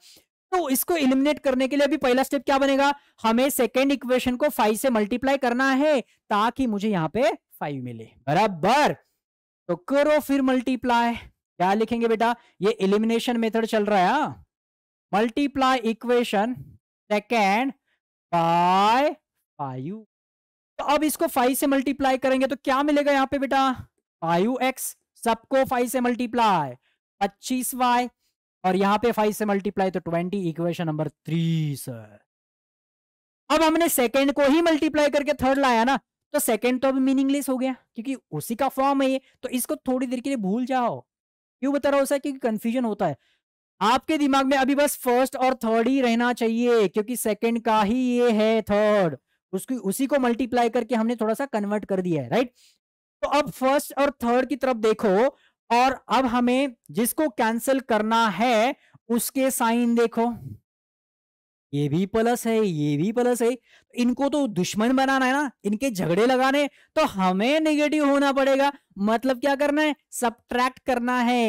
तो इसको इलिमिनेट करने के लिए अभी पहला स्टेप क्या बनेगा हमें सेकेंड इक्वेशन को फाइव से मल्टीप्लाई करना है ताकि मुझे यहाँ पे फाइव मिले बराबर तो करो फिर मल्टीप्लाई क्या लिखेंगे बेटा ये इलिमिनेशन मेथड चल रहा है multiply equation second by five तो अब इसको फाइव से मल्टीप्लाई करेंगे तो क्या मिलेगा यहाँ पे बेटा फाइव एक्स सबको फाइव से मल्टीप्लाई पच्चीस वाई और यहाँ पे फाइव से मल्टीप्लाई तो twenty equation number three sir अब हमने सेकेंड को ही मल्टीप्लाई करके थर्ड लाया ना तो सेकेंड तो अभी मीनिंगलेस हो गया क्योंकि उसी का फॉर्म है ये तो इसको थोड़ी देर के लिए भूल जाओ क्यों बता रहा हो सर क्योंकि कंफ्यूजन होता है आपके दिमाग में अभी बस फर्स्ट और थर्ड ही रहना चाहिए क्योंकि सेकेंड का ही ये है थर्ड उसकी उसी को मल्टीप्लाई करके हमने थोड़ा सा कन्वर्ट कर दिया है राइट तो अब फर्स्ट और थर्ड की तरफ देखो और अब हमें जिसको कैंसिल करना है उसके साइन देखो ये भी प्लस है ये भी प्लस है तो इनको तो दुश्मन बनाना है ना इनके झगड़े लगाने तो हमें नेगेटिव होना पड़ेगा मतलब क्या करना है सब्ट्रैक्ट करना है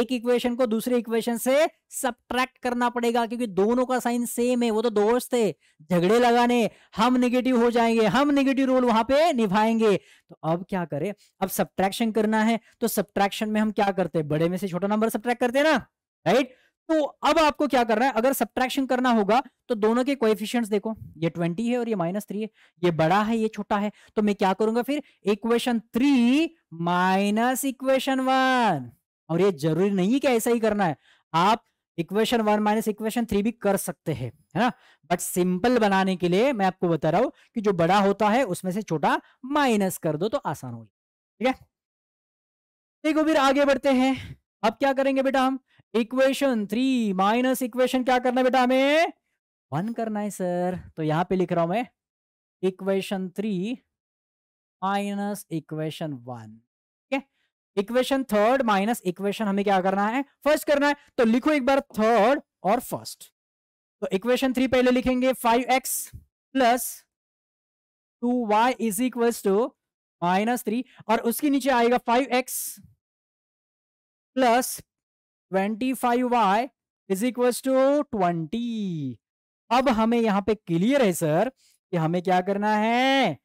एक इक्वेशन को दूसरे इक्वेशन से सब्ट्रैक्ट करना पड़ेगा क्योंकि दोनों का साइन सेम है वो तो दोस्त है झगड़े लगाने हम निगेटिव हो जाएंगे हम निगेटिव रोल वहां पे निभाएंगे तो अब क्या करें अब सब्ट्रैक्शन करना है तो सब्ट्रैक्शन में हम क्या करते हैं बड़े में से छोटा नंबर सब्ट्रैक्ट करते हैं ना राइट तो अब आपको क्या करना है अगर सब्ट्रैक्शन करना होगा तो दोनों के कोएफिशिएंट्स देखो ये ट्वेंटी है और ये माइनस थ्री है ये बड़ा है ये छोटा है तो मैं क्या करूंगा फिर equation three minus equation one और ये जरूरी नहीं है कि ऐसा ही करना है आप equation one minus equation three भी कर सकते हैं है ना बट सिंपल बनाने के लिए मैं आपको बता रहा हूं कि जो बड़ा होता है उसमें से छोटा माइनस कर दो तो आसान हो ठीक है देखो फिर आगे बढ़ते हैं अब क्या करेंगे बेटा हम इक्वेशन थ्री माइनस इक्वेशन क्या करना है बेटा हमें वन करना है सर तो यहां पे लिख रहा हूं मैं equation three minus equation one ठीक है इक्वेशन थर्ड माइनस इक्वेशन हमें क्या करना है फर्स्ट करना है तो लिखो एक बार थर्ड और फर्स्ट तो इक्वेशन थ्री पहले लिखेंगे five x plus two y is equal to minus three और उसके नीचे आएगा five x plus twenty five Y is equal to twenty अब हमें यहाँ पे क्लियर है सर कि हमें क्या करना है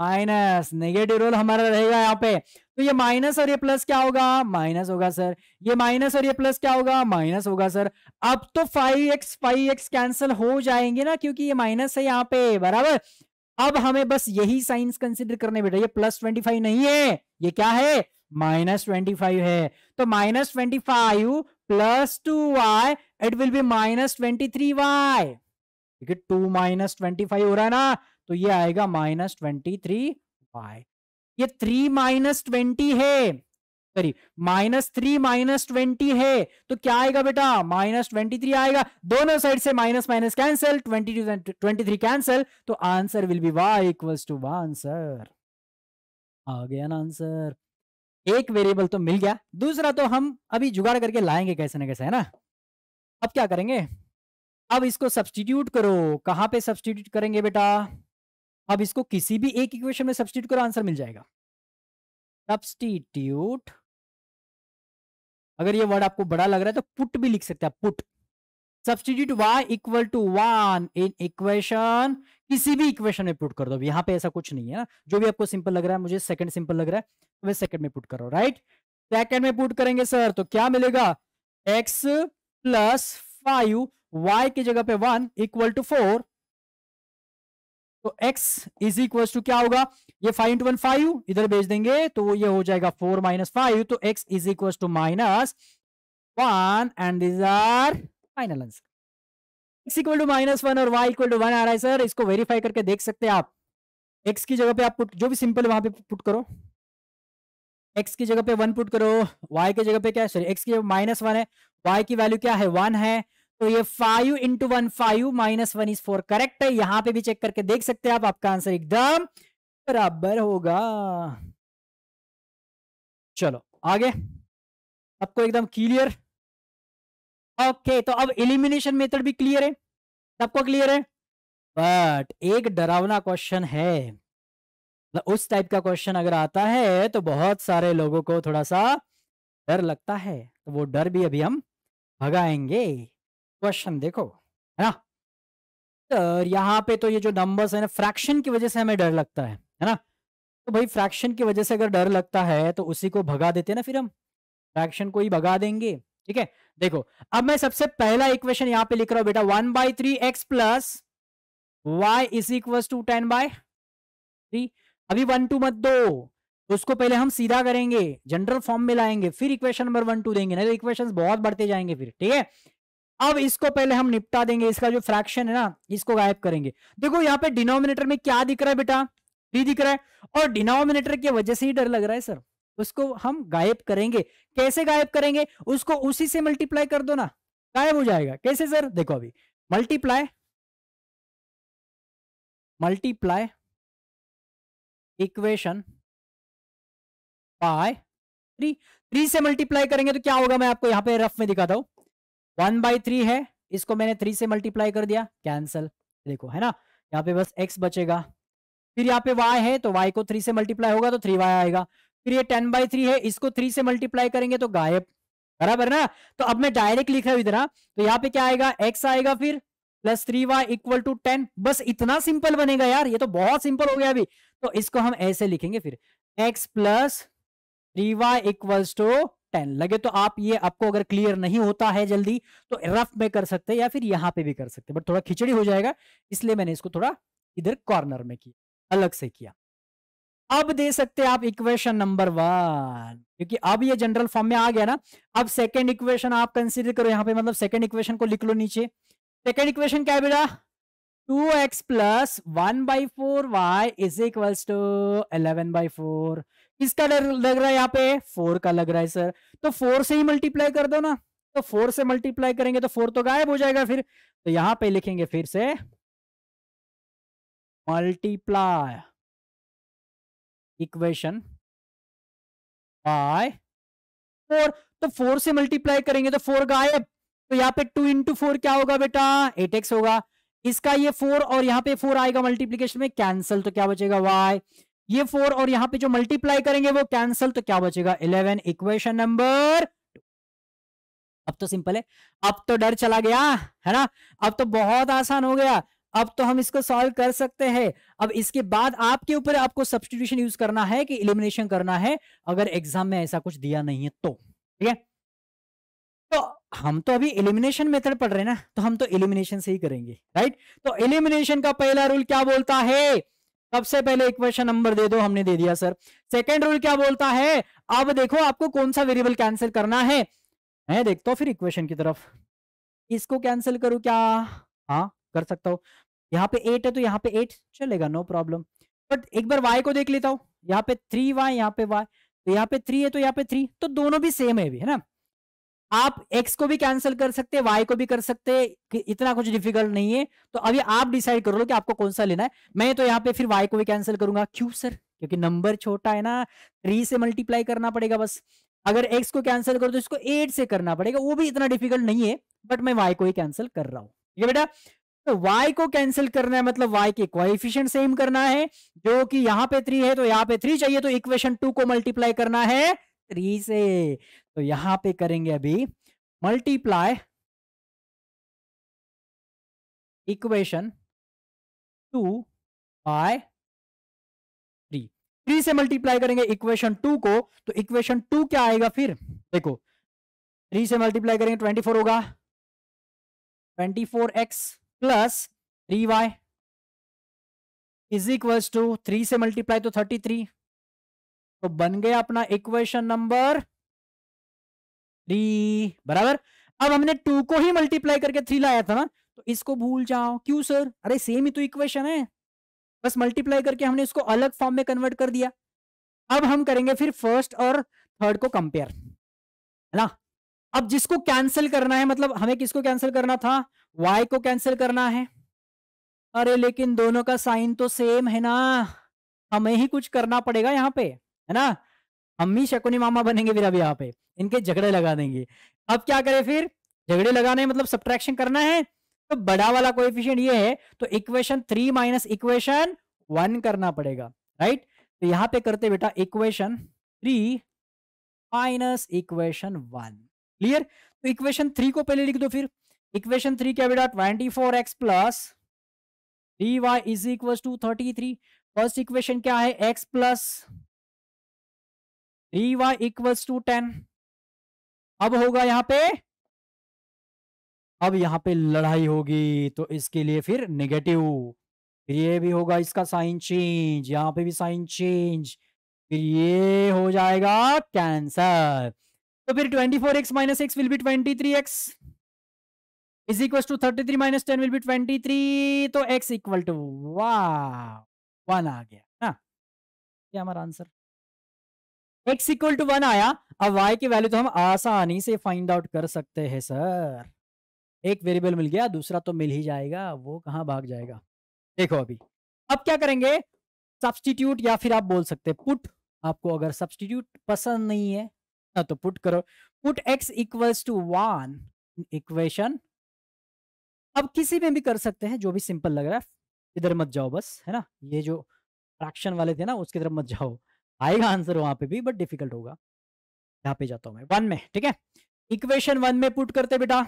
माइनस नेगेटिव रोल हमारा रहेगा यहाँ पे तो ये माइनस और ये प्लस क्या होगा माइनस होगा सर ये माइनस और ये प्लस क्या होगा माइनस होगा सर अब तो five x five x cancel हो जाएंगे ना क्योंकि ये माइनस है यहाँ पे बराबर अब हमें बस यही साइंस कंसिडर करने बेटा ये प्लस ट्वेंटी फाइव नहीं है ये क्या है माइनस ट्वेंटी फाइव है तो minus twenty five plus two y it will be minus twenty three y ठीक है टू माइनस ट्वेंटी फाइव हो रहा है ना तो ये आएगा माइनस ट्वेंटी थ्री वाई ये थ्री माइनस ट्वेंटी है sorry minus three minus twenty है तो क्या आएगा बेटा माइनस ट्वेंटी थ्री आएगा दोनों साइड से minus minus cancel twenty two twenty three cancel तो answer will be y equals to answer आ गया ना आंसर एक वेरिएबल तो मिल गया दूसरा तो हम अभी जुगाड़ करके लाएंगे कैसे ना कैसे है ना अब क्या करेंगे अब इसको सब्सटीट्यूट करो कहां पे सब्सटीट्यूट करेंगे बेटा अब इसको किसी भी एक इक्वेशन में सब्सटीट्यूट करो आंसर मिल जाएगा सब्सटीट्यूट अगर ये वर्ड आपको बड़ा लग रहा है तो पुट भी लिख सकते हैं put substitute y equal to one in equation किसी भी इक्वेशन में पुट कर दो यहाँ पे ऐसा कुछ नहीं है ना जो भी आपको सिंपल लग रहा है मुझे सेकंड सिंपल लग रहा है तो मैं सेकंड में पुट करो राइट सेकंड में पुट करेंगे सर तो क्या मिलेगा एक्स प्लस फाइव वाई की जगह पे वन इक्वल टू फोर तो एक्स इज इक्वल टू क्या होगा ये फाइव इंटू वन फाइव इधर भेज देंगे तो ये हो जाएगा फोर माइनस फाइव तो x is equal to minus one and these are final answer x equal to minus one और वाई इक्वल टू वन आ रहा है सर इसको वेरीफाई करके देख सकते हैं आप एक्स की जगह पे आप पुट जो भी सिंपल वहां पे पुट करो एक्स की जगह पे वन पुट करो वाई की जगह पे क्या है सॉरी एक्स की जगह माइनस वन है वाई की वैल्यू क्या है वन है तो ये five into one five minus one is four correct है यहाँ पे भी चेक करके देख सकते हैं आप आपका आंसर एकदम बराबर होगा चलो आगे आपको एकदम क्लियर ओके तो अब इलिमिनेशन मेथड भी क्लियर है सबको क्लियर है बट एक डरावना क्वेश्चन है मतलब उस टाइप का क्वेश्चन अगर आता है तो बहुत सारे लोगों को थोड़ा सा डर लगता है तो वो डर भी अभी हम भगाएंगे क्वेश्चन देखो है ना तो यहाँ पे तो ये जो नंबर्स है ना फ्रैक्शन की वजह से हमें डर लगता है है ना तो भाई फ्रैक्शन की वजह से अगर डर लगता है तो उसी को भगा देते हैं ना फिर हम फ्रैक्शन को ही भगा देंगे ठीक है देखो अब मैं सबसे पहला इक्वेशन यहां पे लिख रहा हूं बेटा one by three x plus Y is equal to ten by three अभी वन टू मत दो तो उसको पहले हम सीधा करेंगे जनरल फॉर्म में लाएंगे फिर इक्वेशन नंबर वन टू देंगे नहीं तो इक्वेशन बहुत बढ़ते जाएंगे फिर ठीक है अब इसको पहले हम निपटा देंगे इसका जो फ्रैक्शन है ना इसको गायब करेंगे देखो यहाँ पे डिनोमिनेटर में क्या दिख रहा है बेटा थ्री दिख रहा है और डिनोमिनेटर की वजह से ही डर लग रहा है सर उसको हम गायब करेंगे कैसे गायब करेंगे उसको उसी से मल्टीप्लाई कर दो ना गायब हो जाएगा कैसे सर देखो अभी multiply multiply equation by three three से मल्टीप्लाई करेंगे तो क्या होगा मैं आपको यहां पे रफ में दिखाता हूं वन बाई थ्री है इसको मैंने थ्री से मल्टीप्लाई कर दिया कैंसल देखो है ना यहाँ पे बस एक्स बचेगा फिर यहाँ पे वाई है तो वाई को थ्री से मल्टीप्लाई होगा तो थ्री वाई आएगा फिर ये टेन बाई थ्री है इसको थ्री से मल्टीप्लाई करेंगे तो गायब बराबर ना तो अब मैं डायरेक्ट लिख रहा हूं इधर हाँ। तो यहाँ पे क्या आएगा एक्स आएगा फिर plus three y equal to ten बस इतना सिंपल बनेगा यार ये तो बहुत सिंपल हो गया अभी तो इसको हम ऐसे लिखेंगे फिर x plus three y equals to ten लगे तो आप ये आपको अगर क्लियर नहीं होता है जल्दी तो रफ में कर सकते हैं या फिर यहाँ पे भी कर सकते हैं बट थोड़ा खिचड़ी हो जाएगा इसलिए मैंने इसको थोड़ा इधर कॉर्नर में किया अलग से किया अब दे सकते हैं आप इक्वेशन नंबर वन क्योंकि अब ये जनरल फॉर्म में आ गया ना अब सेकेंड इक्वेशन आप कंसिडर करो यहाँ पे मतलब सेकेंड इक्वेशन को लिख लो नीचे सेकेंड इक्वेशन क्या बेटा two x plus one by four y is equals to eleven by four किसका लग रहा है यहाँ पे फोर का लग रहा है सर तो फोर से ही मल्टीप्लाई कर दो ना तो फोर से मल्टीप्लाई करेंगे तो फोर तो गायब हो जाएगा फिर तो यहां पे लिखेंगे फिर से मल्टीप्लाई इक्वेशन बाय फोर तो फोर से मल्टीप्लाई करेंगे तो फोर गायब तो यहाँ पे टू इंटू फोर क्या होगा बेटा एट एक्स होगा इसका ये फोर और यहाँ पे फोर आएगा मल्टीप्लीकेशन में कैंसल तो क्या बचेगा वाई ये फोर और यहाँ पे जो मल्टीप्लाई करेंगे वो कैंसल तो क्या बचेगा इलेवन इक्वेशन नंबर अब तो सिंपल है अब तो डर चला गया है ना अब तो बहुत आसान हो गया अब तो हम इसको सॉल्व कर सकते हैं अब इसके बाद आपके ऊपर आपको सब्सटीट्यूशन यूज करना है कि इलिमिनेशन करना है अगर एग्जाम में ऐसा कुछ दिया नहीं है तो ठीक है तो हम तो अभी इलिमिनेशन मेथड पढ़ रहे हैं ना तो हम तो इलिमिनेशन से ही करेंगे राइट तो इलिमिनेशन का पहला रूल क्या बोलता है सबसे पहले इक्वेशन नंबर दे दो हमने दे दिया सर सेकेंड रूल क्या बोलता है अब देखो आपको कौन सा वेरिएबल कैंसिल करना है मैं देखता हूं फिर इक्वेशन की तरफ इसको कैंसिल करूं क्या हाँ कर सकता हूँ यहाँ पे एट है तो यहाँ पे एट चलेगा नो प्रॉब्लम बट एक बार वाई को देख लेता हूँ यहाँ पे थ्री वाई यहाँ पे वाई तो यहाँ पे थ्री है तो यहाँ पे थ्री तो दोनों भी सेम है भी है ना आप एक्स को भी कैंसिल कर सकते हैं वाई को भी कर सकते हैं इतना कुछ डिफिकल्ट नहीं है तो अभी आप डिसाइड करो कि आपको कौन सा लेना है मैं तो यहाँ पे फिर वाई को भी कैंसिल करूंगा क्यों सर क्योंकि नंबर छोटा है ना थ्री से मल्टीप्लाई करना पड़ेगा बस अगर एक्स को कैंसिल करो तो इसको एट से करना पड़ेगा वो भी इतना डिफिकल्ट नहीं है बट मैं वाई को ही कैंसिल कर रहा हूँ ठीक है बेटा तो y को कैंसिल करना है मतलब y के क्वाइफिशियंट सेम करना है जो कि यहां पे थ्री है तो यहां पे थ्री चाहिए तो इक्वेशन टू को मल्टीप्लाई करना है थ्री से तो यहां पे करेंगे अभी multiply equation two by three three से मल्टीप्लाई करेंगे इक्वेशन टू को तो इक्वेशन टू क्या आएगा फिर देखो थ्री से मल्टीप्लाई करेंगे ट्वेंटी फोर होगा twenty four x plus three Y is equals to three से मल्टीप्लाई तो थर्टी थ्री तो बन गया अपना इक्वेशन नंबर थ्री बराबर अब हमने टू को ही मल्टीप्लाई करके थ्री लाया था ना तो इसको भूल जाओ क्यों सर अरे सेम ही तो इक्वेशन है बस मल्टीप्लाई करके हमने इसको अलग फॉर्म में कन्वर्ट कर दिया अब हम करेंगे फिर फर्स्ट और थर्ड को कंपेयर है ना अब जिसको कैंसिल करना है मतलब हमें किसको कैंसिल करना था वाई को कैंसिल करना है अरे लेकिन दोनों का साइन तो सेम है ना हमें ही कुछ करना पड़ेगा यहाँ पे है ना हम ही शकुनी मामा बनेंगे फिर अभी यहाँ पे इनके झगड़े लगा देंगे अब क्या करें फिर झगड़े लगाने मतलब सब्ट्रैक्शन करना है तो बड़ा वाला कोएफिशिएंट ये है तो equation three minus equation one करना पड़ेगा राइट तो यहाँ पे करते बेटा equation three minus equation one clear तो इक्वेशन थ्री को पहले लिख दो फिर इक्वेशन थ्री क्या बेटा twenty four x plus three Y is equal to thirty three first equation क्या है x plus three y equals to ten अब होगा यहाँ पे अब यहाँ पे लड़ाई होगी तो इसके लिए फिर नेगेटिव फिर ये भी होगा इसका साइन चेंज यहां पे भी साइन चेंज फिर ये हो जाएगा कैंसर तो फिर twenty four x minus x will be twenty three x is equal to thirty three minus ten will be twenty three तो एक्स इक्वल टू वाह वन आ गया ना हाँ, क्या हमारा answer x equal to one आया अब वाई की वैल्यू तो हम आसानी से फाइंड आउट कर सकते हैं सर एक वेरिएबल मिल गया दूसरा तो मिल ही जाएगा वो कहां भाग जाएगा देखो अभी अब क्या करेंगे सब्सटीट्यूट या फिर आप बोल सकते हैं पुट आपको अगर सब्सटीट्यूट पसंद नहीं है ना हाँ, तो पुट करो put x equals to one equation अब किसी में भी कर सकते हैं जो भी सिंपल लग रहा है इधर मत जाओ बस है ना ये जो फ्रैक्शन वाले थे ना उसकी तरफ मत जाओ आएगा आंसर वहां पे भी बट डिफिकल्ट होगा यहाँ पे जाता हूँ मैं वन में ठीक है इक्वेशन वन में पुट करते बेटा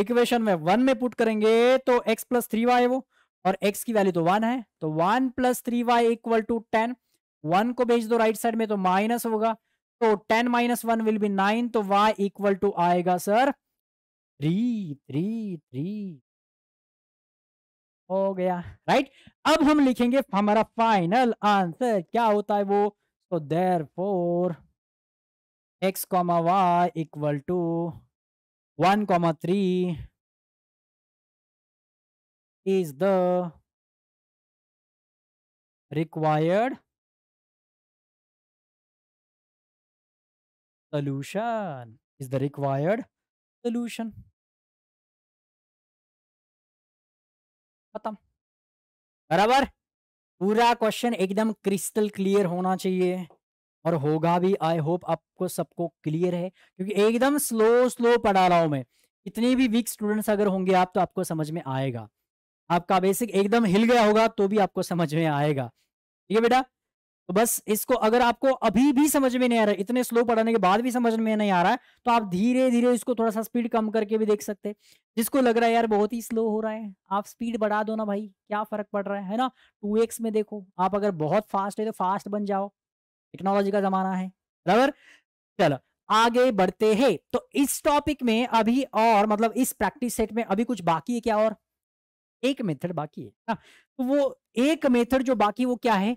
इक्वेशन में वन में पुट करेंगे तो एक्स प्लस थ्री वाई वो और एक्स की वैल्यू तो वन है तो one plus three y equal to ten one को भेज दो राइट साइड में तो माइनस होगा तो ten minus one will be nine तो वाई इक्वल टू आएगा सर थ्री थ्री थ्री हो गया राइट अब हम लिखेंगे हमारा फाइनल आंसर क्या होता है वो so there four x comma y equal to one comma three is the required solution is the required solution खत्म बराबर पूरा क्वेश्चन एकदम क्रिस्टल क्लियर होना चाहिए और होगा भी आई होप आपको सबको क्लियर है क्योंकि एकदम स्लो स्लो पढ़ा रहा हूं मैं इतने भी वीक स्टूडेंट्स अगर होंगे आप तो आपको समझ में आएगा आपका बेसिक एकदम हिल गया होगा तो भी आपको समझ में आएगा ठीक है बेटा तो बस इसको अगर आपको अभी भी समझ में नहीं आ रहा है इतने स्लो पढ़ाने के बाद भी समझ में नहीं आ रहा है तो आप धीरे धीरे इसको थोड़ा सा स्पीड कम करके भी देख सकते जिसको लग रहा है यार बहुत ही स्लो हो रहा है आप स्पीड बढ़ा दो ना भाई क्या फर्क पड़ रहा है है ना टू में देखो आप अगर बहुत फास्ट है तो फास्ट बन जाओ टेक्नोलॉजी का जमाना है बराबर चलो आगे बढ़ते है तो इस टॉपिक में अभी और मतलब इस प्रैक्टिस सेट में अभी कुछ बाकी है क्या और एक मेथड बाकी है ना हाँ, तो वो एक मेथड जो बाकी वो क्या है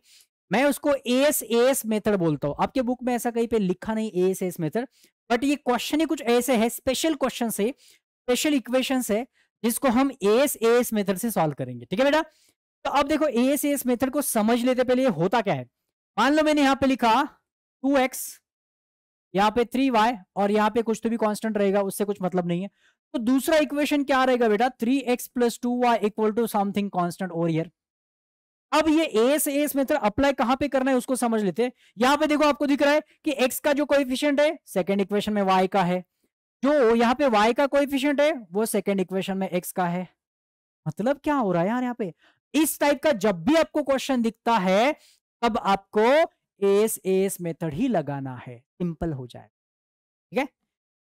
मैं उसको एस एस मेथड बोलता हूं आपके बुक में ऐसा कहीं पे लिखा नहीं एस एस मेथड बट ये क्वेश्चन ही कुछ ऐसे है स्पेशल क्वेश्चन है स्पेशल इक्वेशन है जिसको हम एस एस मेथड से सॉल्व करेंगे ठीक है बेटा तो अब देखो एस एस मेथड को समझ लेते पहले होता क्या है मान लो मैंने यहाँ पे लिखा टू एक्स यहाँ पे थ्री वाई और यहाँ पे कुछ तो भी कांस्टेंट रहेगा उससे कुछ मतलब नहीं है तो दूसरा इक्वेशन क्या रहेगा बेटा three x plus two y equal to something constant और ईयर अब ये एस एस मेथड अप्लाई कहां पे करना है उसको समझ लेते हैं यहां पे देखो आपको दिख रहा है कि एक्स का जो कोएफिशिएंट है सेकंड इक्वेशन में वाई का है जो यहाँ पे वाई का कोएफिशिएंट है वो सेकंड इक्वेशन में एक्स का है मतलब क्या हो रहा है यार यहाँ पे इस टाइप का जब भी आपको क्वेश्चन दिखता है तब आपको एस एस मेथड ही लगाना है सिंपल हो जाएगा ठीक है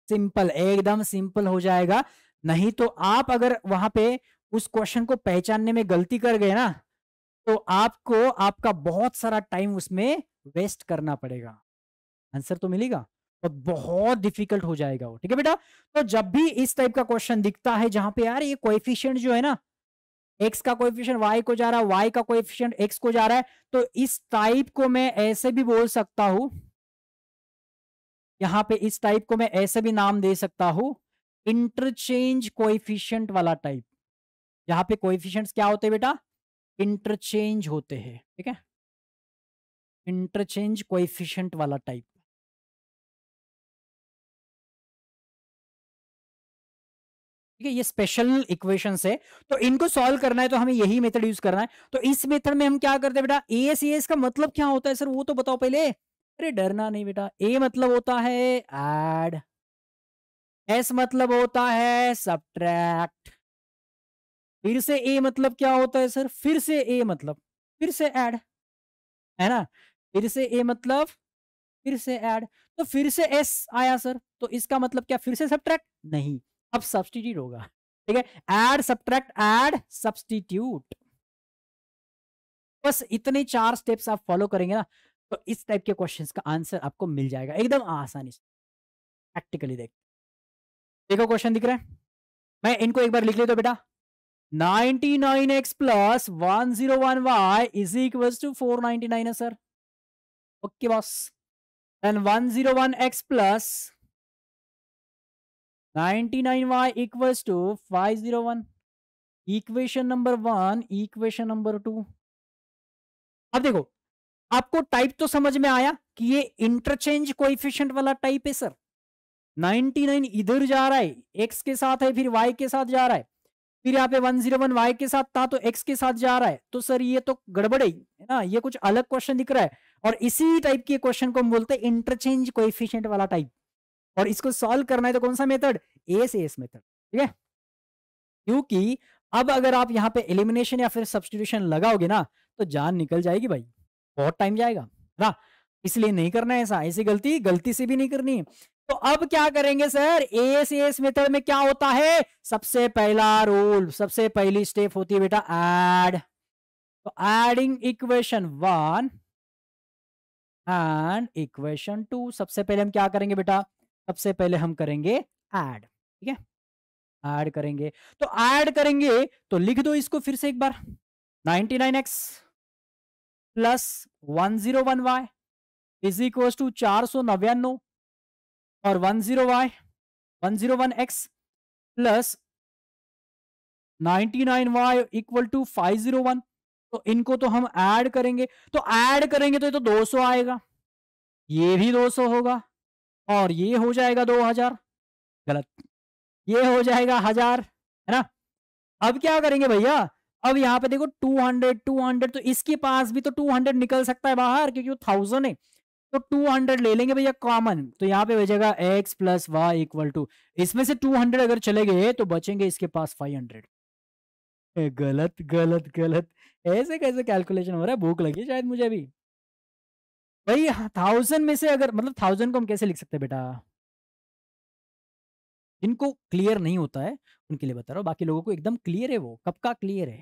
सिंपल एकदम सिंपल हो जाएगा नहीं तो आप अगर वहां पे उस क्वेश्चन को पहचानने में गलती कर गए ना तो आपको आपका बहुत सारा टाइम उसमें वेस्ट करना पड़ेगा आंसर तो मिलेगा और बहुत डिफिकल्ट हो जाएगा वो ठीक है बेटा तो जब भी इस टाइप का क्वेश्चन दिखता है जहां पे यार ये कोएफिशिएंट जो है ना एक्स का कोएफिशिएंट वाई को जा रहा है वाई का कोएफिशिएंट एक्स को जा रहा है तो इस टाइप को मैं ऐसे भी बोल सकता हूं यहां पे इस टाइप को मैं ऐसे भी नाम दे सकता हूं इंटरचेंज कोएफिशिएंट वाला टाइप यहां पे कोएफिशिएंट्स क्या होते हैं बेटा इंटरचेंज होते हैं ठीक है इंटरचेंज कोएफिशिएंट वाला टाइप ठीक है ये स्पेशल इक्वेशन है तो इनको सॉल्व करना है तो हमें यही मेथड यूज करना है तो इस मेथड में हम क्या करते हैं बेटा ए एस ए एस का मतलब क्या होता है सर वो तो बताओ पहले अरे डरना नहीं बेटा ए मतलब होता है एड एस मतलब होता है सब्ट्रैक्ट फिर से ए मतलब क्या होता है सर फिर से ए मतलब फिर से ऐड है ना फिर से ए मतलब फिर से ऐड तो फिर से एस आया सर तो इसका मतलब क्या फिर से सब्ट्रैक्ट नहीं अब सब्सटीट्यूट होगा ठीक है एड सब्ट्रैक्ट एड सब्सटीट्यूट बस इतने चार स्टेप्स आप फॉलो करेंगे ना तो इस टाइप के क्वेश्चंस का आंसर आपको मिल जाएगा एकदम आसानी से प्रैक्टिकली देख देखो क्वेश्चन दिख रहा है मैं इनको एक बार लिख ले तो बेटा 99x plus 101y is equals to 499 sir. Okay, boss. Boss 101x plus 99y equals to 501 Equation number one equation number two अब देखो आपको टाइप तो समझ में आया कि ये इंटरचेंज कोएफिशिएंट वाला टाइप है सर 99 इधर जा रहा है एक्स के साथ है फिर वाई के साथ जा रहा है फिर यहाँ पे वन जीरो वन वाई के साथ था तो एक्स के साथ जा रहा है तो सर ये तो गड़बड़ ही है ना ये कुछ अलग क्वेश्चन दिख रहा है और इसी टाइप के क्वेश्चन को हम बोलते हैं इंटरचेंज को वाला टाइप और इसको सॉल्व करना है तो कौन सा मेथड एस एस मेथड ठीक है क्योंकि अब अगर आप यहाँ पे एलिमिनेशन या फिर सब्सटीट्यूशन लगाओगे ना तो जान निकल जाएगी भाई बहुत टाइम जाएगा ना इसलिए नहीं करना है ऐसा ऐसी गलती गलती से भी नहीं करनी है तो अब क्या करेंगे सर एस एस मेथड में क्या होता है सबसे पहला रूल सबसे पहली स्टेप होती है बेटा एड तो adding equation one and equation two सबसे पहले हम क्या करेंगे बेटा सबसे पहले हम करेंगे एड ठीक है एड करेंगे तो एड करेंगे तो लिख दो इसको फिर से एक बार ninety nine x plus one one zero y is equal to चार सौ नव्यानो और one zero y one zero one x plus ninety nine y equal to five zero one तो इनको तो हम ऐड करेंगे तो ऐड करेंगे तो ये तो सौ आएगा ये भी दो सौ होगा और ये हो जाएगा दो हजार गलत ये हो जाएगा हजार है ना अब क्या करेंगे भैया अब यहाँ पे देखो टू हंड्रेड टू हंड्रेड तो इसके पास भी तो टू हंड्रेड निकल सकता है बाहर क्योंकि वो थाउजेंड है तो 200 ले लेंगे भैया कॉमन तो यहाँ पे बचेगा x plus y equal to इसमें से 200 अगर चले गए तो बचेंगे इसके पास 500 ए, गलत गलत गलत ऐसे कैसे कैलकुलेशन हो रहा है भूख लगी शायद मुझे भी भाई थाउजेंड हाँ, में से अगर मतलब थाउजेंड को हम कैसे लिख सकते हैं बेटा जिनको क्लियर नहीं होता है उनके लिए बता रहा हूँ बाकी लोगों को एकदम क्लियर है वो कब का क्लियर है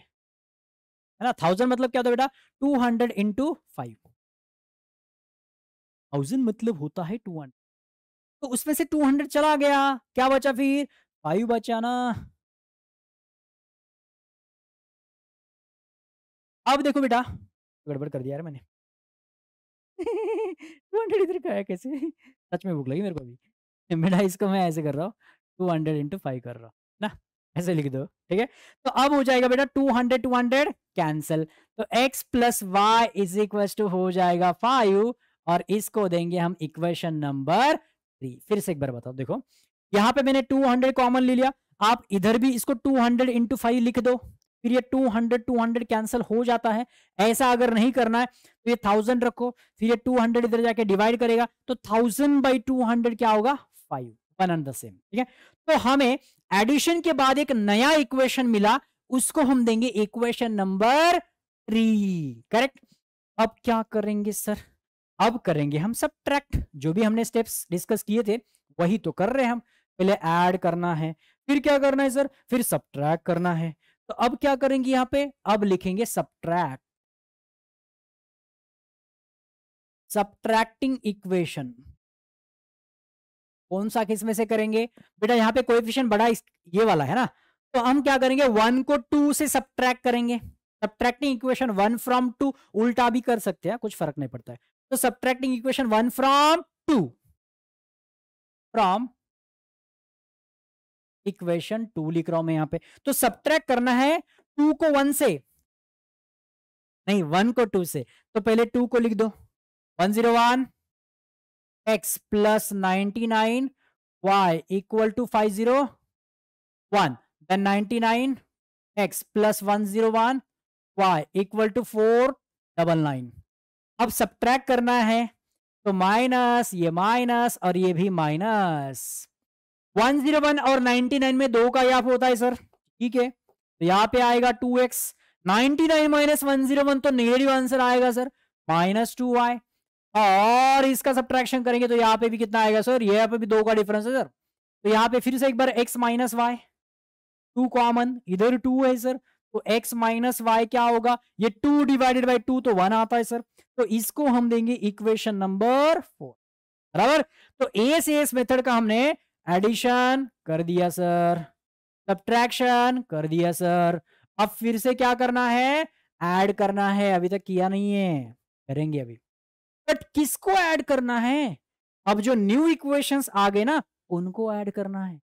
है ना थाउजेंड मतलब क्या होता है बेटा two hundred into five thousand मतलब होता है टू तो उसमें से टू हंड्रेड चला गया क्या बचा फिर फाइव बचा ना अब देखो बेटा गड़बड़ कर दिया यार मैंने टू हंड्रेड इधर का है कैसे सच में भूख लगी मेरे को अभी बेटा इसको मैं ऐसे कर रहा हूँ टू हंड्रेड इंटू फाइव कर रहा हूँ ना ऐसे लिख दो ठीक है तो अब हो जाएगा बेटा two hundred two hundred cancel तो x plus Y is equal to हो जाएगा फाइव और इसको देंगे हम इक्वेशन नंबर थ्री फिर से एक बार बताओ देखो यहाँ पे मैंने 200 कॉमन ले लिया आप इधर भी इसको 200 हंड्रेड इंटू फाइव लिख दो फिर ये 200 200 कैंसिल हो जाता है ऐसा अगर नहीं करना है तो ये थाउजेंड रखो फिर ये 200 इधर जाके डिवाइड करेगा तो थाउजेंड बाई टू क्या होगा five one and the same ठीक है तो हमें एडिशन के बाद एक नया इक्वेशन मिला उसको हम देंगे इक्वेशन नंबर थ्री करेक्ट अब क्या करेंगे सर अब करेंगे हम सब जो भी हमने स्टेप्स डिस्कस किए थे वही तो कर रहे हैं हम पहले ऐड करना है फिर क्या करना है सर फिर सब करना है तो अब क्या करेंगे यहां पे अब लिखेंगे सब ट्रैक इक्वेशन कौन सा किसमें से करेंगे बेटा यहाँ पे कोएफिशिएंट बड़ा ये वाला है ना तो हम क्या करेंगे वन को टू से सब करेंगे subtracting equation one from two उल्टा भी कर सकते हैं कुछ फर्क नहीं पड़ता है तो subtracting equation one from two from equation two लिख रहा हूं मैं यहां पे तो सब्ट्रैक्ट करना है टू को वन से नहीं वन को टू से तो पहले टू को लिख दो one zero one x plus ninety nine y equal to five zero one then ninety nine x plus one zero one y equal to four double nine अब सब्ट्रैक्ट करना है तो माइनस ये माइनस और ये भी माइनस 101 और 99 में दो का याप होता है सर ठीक है तो यहाँ पे आएगा 2x 99 माइनस वन तो नेगेटिव आंसर आएगा सर माइनस टू और इसका सब्ट्रैक्शन करेंगे तो यहाँ पे भी कितना आएगा सर यहाँ पे भी दो का डिफरेंस है सर तो यहाँ पे फिर से एक बार x minus y two common इधर टू है सर तो x माइनस वाई क्या होगा ये टू डिवाइडेड बाई टू तो वन आता है सर तो इसको हम देंगे इक्वेशन नंबर फोर बराबर तो से एस मेथड का हमने एडिशन कर दिया सर सब्ट्रैक्शन कर दिया सर अब फिर से क्या करना है ऐड करना है अभी तक किया नहीं है करेंगे अभी बट किसको ऐड करना है अब जो न्यू इक्वेशंस आ गए ना उनको ऐड करना है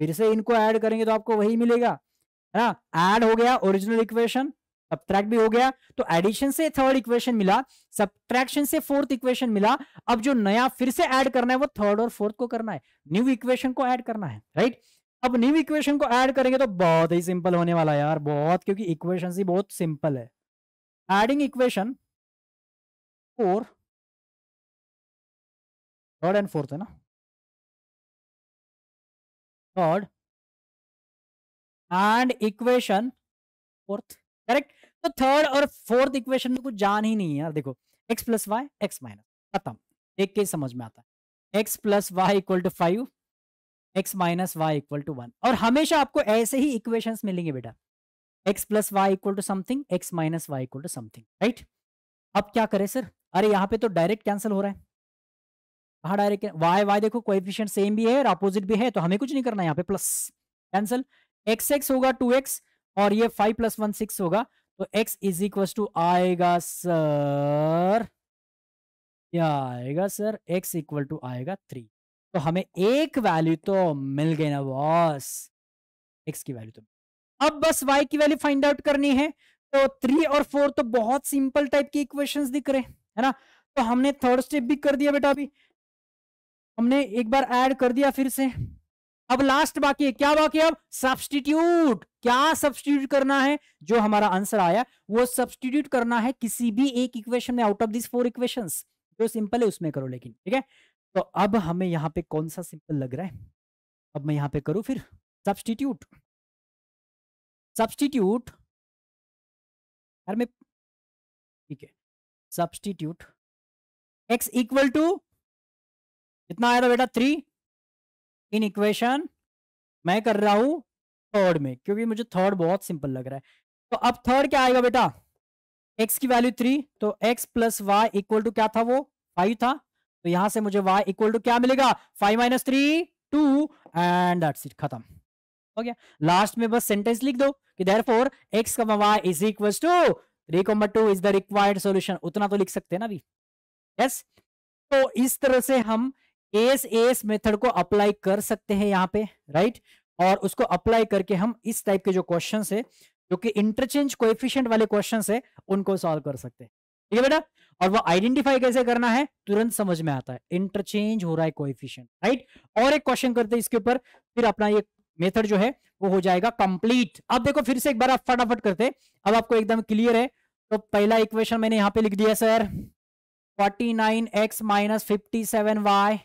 फिर से इनको ऐड करेंगे तो आपको वही मिलेगा ना एड हो गया ओरिजिनल इक्वेशन सब्ट्रैक्ट भी हो गया तो एडिशन से थर्ड इक्वेशन मिला सब्ट्रैक्शन से फोर्थ इक्वेशन मिला अब जो नया फिर से ऐड करना है वो थर्ड और फोर्थ को करना है न्यू इक्वेशन को ऐड करना है राइट अब न्यू इक्वेशन को ऐड करेंगे तो बहुत ही सिंपल होने वाला है यार बहुत क्योंकि इक्वेशन ही बहुत सिंपल है adding equation four third and fourth है ना third and equation fourth correct तो थर्ड और फोर्थ इक्वेशन में कुछ जान ही नहीं है यार देखो x plus y x minus खत्म एक के समझ में आता है x plus y equal to five x minus y equal to one और हमेशा आपको ऐसे ही इक्वेशन मिलेंगे बेटा x plus y equal to something x minus y equal to something right अब क्या करें सर अरे यहाँ पे तो डायरेक्ट कैंसिल हो रहा है कहा डायरेक्ट वाई वाई देखो कोएफिशिएंट सेम भी है और अपोजिट भी है तो हमें कुछ नहीं करना यहाँ पे प्लस कैंसिल एक्स एक्स होगा टू एक्स और ये फाइव प्लस वन सिक्स होगा तो एक्स इज इक्व टू आएगा सर क्या आएगा सर एक्स इक्वल टू आएगा थ्री तो हमें एक वैल्यू तो मिल गई ना बॉस एक्स की वैल्यू तो अब बस वाई की वैल्यू फाइंड आउट करनी है तो थ्री और फोर तो बहुत सिंपल टाइप की इक्वेशन दिख रहे है ना तो हमने थर्ड स्टेप भी कर दिया बेटा अभी हमने एक बार ऐड कर दिया फिर से अब लास्ट बाकी है क्या बाकी अब सब्सटीट्यूट क्या सब्सटीट्यूट करना है जो हमारा आंसर आया वो सब्सटीट्यूट करना है किसी भी एक इक्वेशन में out of this four equation जो सिंपल है उसमें करो लेकिन ठीक है तो अब हमें यहाँ पे कौन सा सिंपल लग रहा है अब मैं यहां पे करूं फिर सब्सटीट्यूट सब्सटीट्यूट यार मैं ठीक है सब्सटीट्यूट एक्स इक्वल टू कितना आया था बेटा थ्री इन इक्वेशन मैं कर रहा हूं थर्ड में क्योंकि मुझे थर्ड बहुत सिंपल लग रहा है तो अब थर्ड क्या आएगा बेटा एक्स की वैल्यू थ्री तो x plus y equal to क्या था वो फाइव था तो यहां से मुझे वाई इक्वल टू क्या मिलेगा five minus three two and that's it खत्म हो गया लास्ट में बस सेंटेंस लिख दो कि there four x comma y is equal to three comma two is the required solution उतना तो लिख सकते हैं ना अभी यस yes? तो इस तरह से हम एस एस मेथड को अप्लाई कर सकते हैं यहाँ पे राइट और उसको अप्लाई करके हम इस टाइप के जो क्वेश्चन है जो कि इंटरचेंज कोएफिशिएंट वाले क्वेश्चन है उनको सॉल्व कर सकते हैं ठीक है बेटा और वो आइडेंटिफाई कैसे करना है तुरंत समझ में आता है इंटरचेंज हो रहा है कोएफिशिएंट राइट और एक क्वेश्चन करते हैं इसके ऊपर फिर अपना ये मेथड जो है वो हो जाएगा कंप्लीट अब देखो फिर से एक बार आप फटाफट करते हैं अब आपको एकदम क्लियर है तो पहला इक्वेशन मैंने यहाँ पे लिख दिया sir forty nine x minus fifty seven y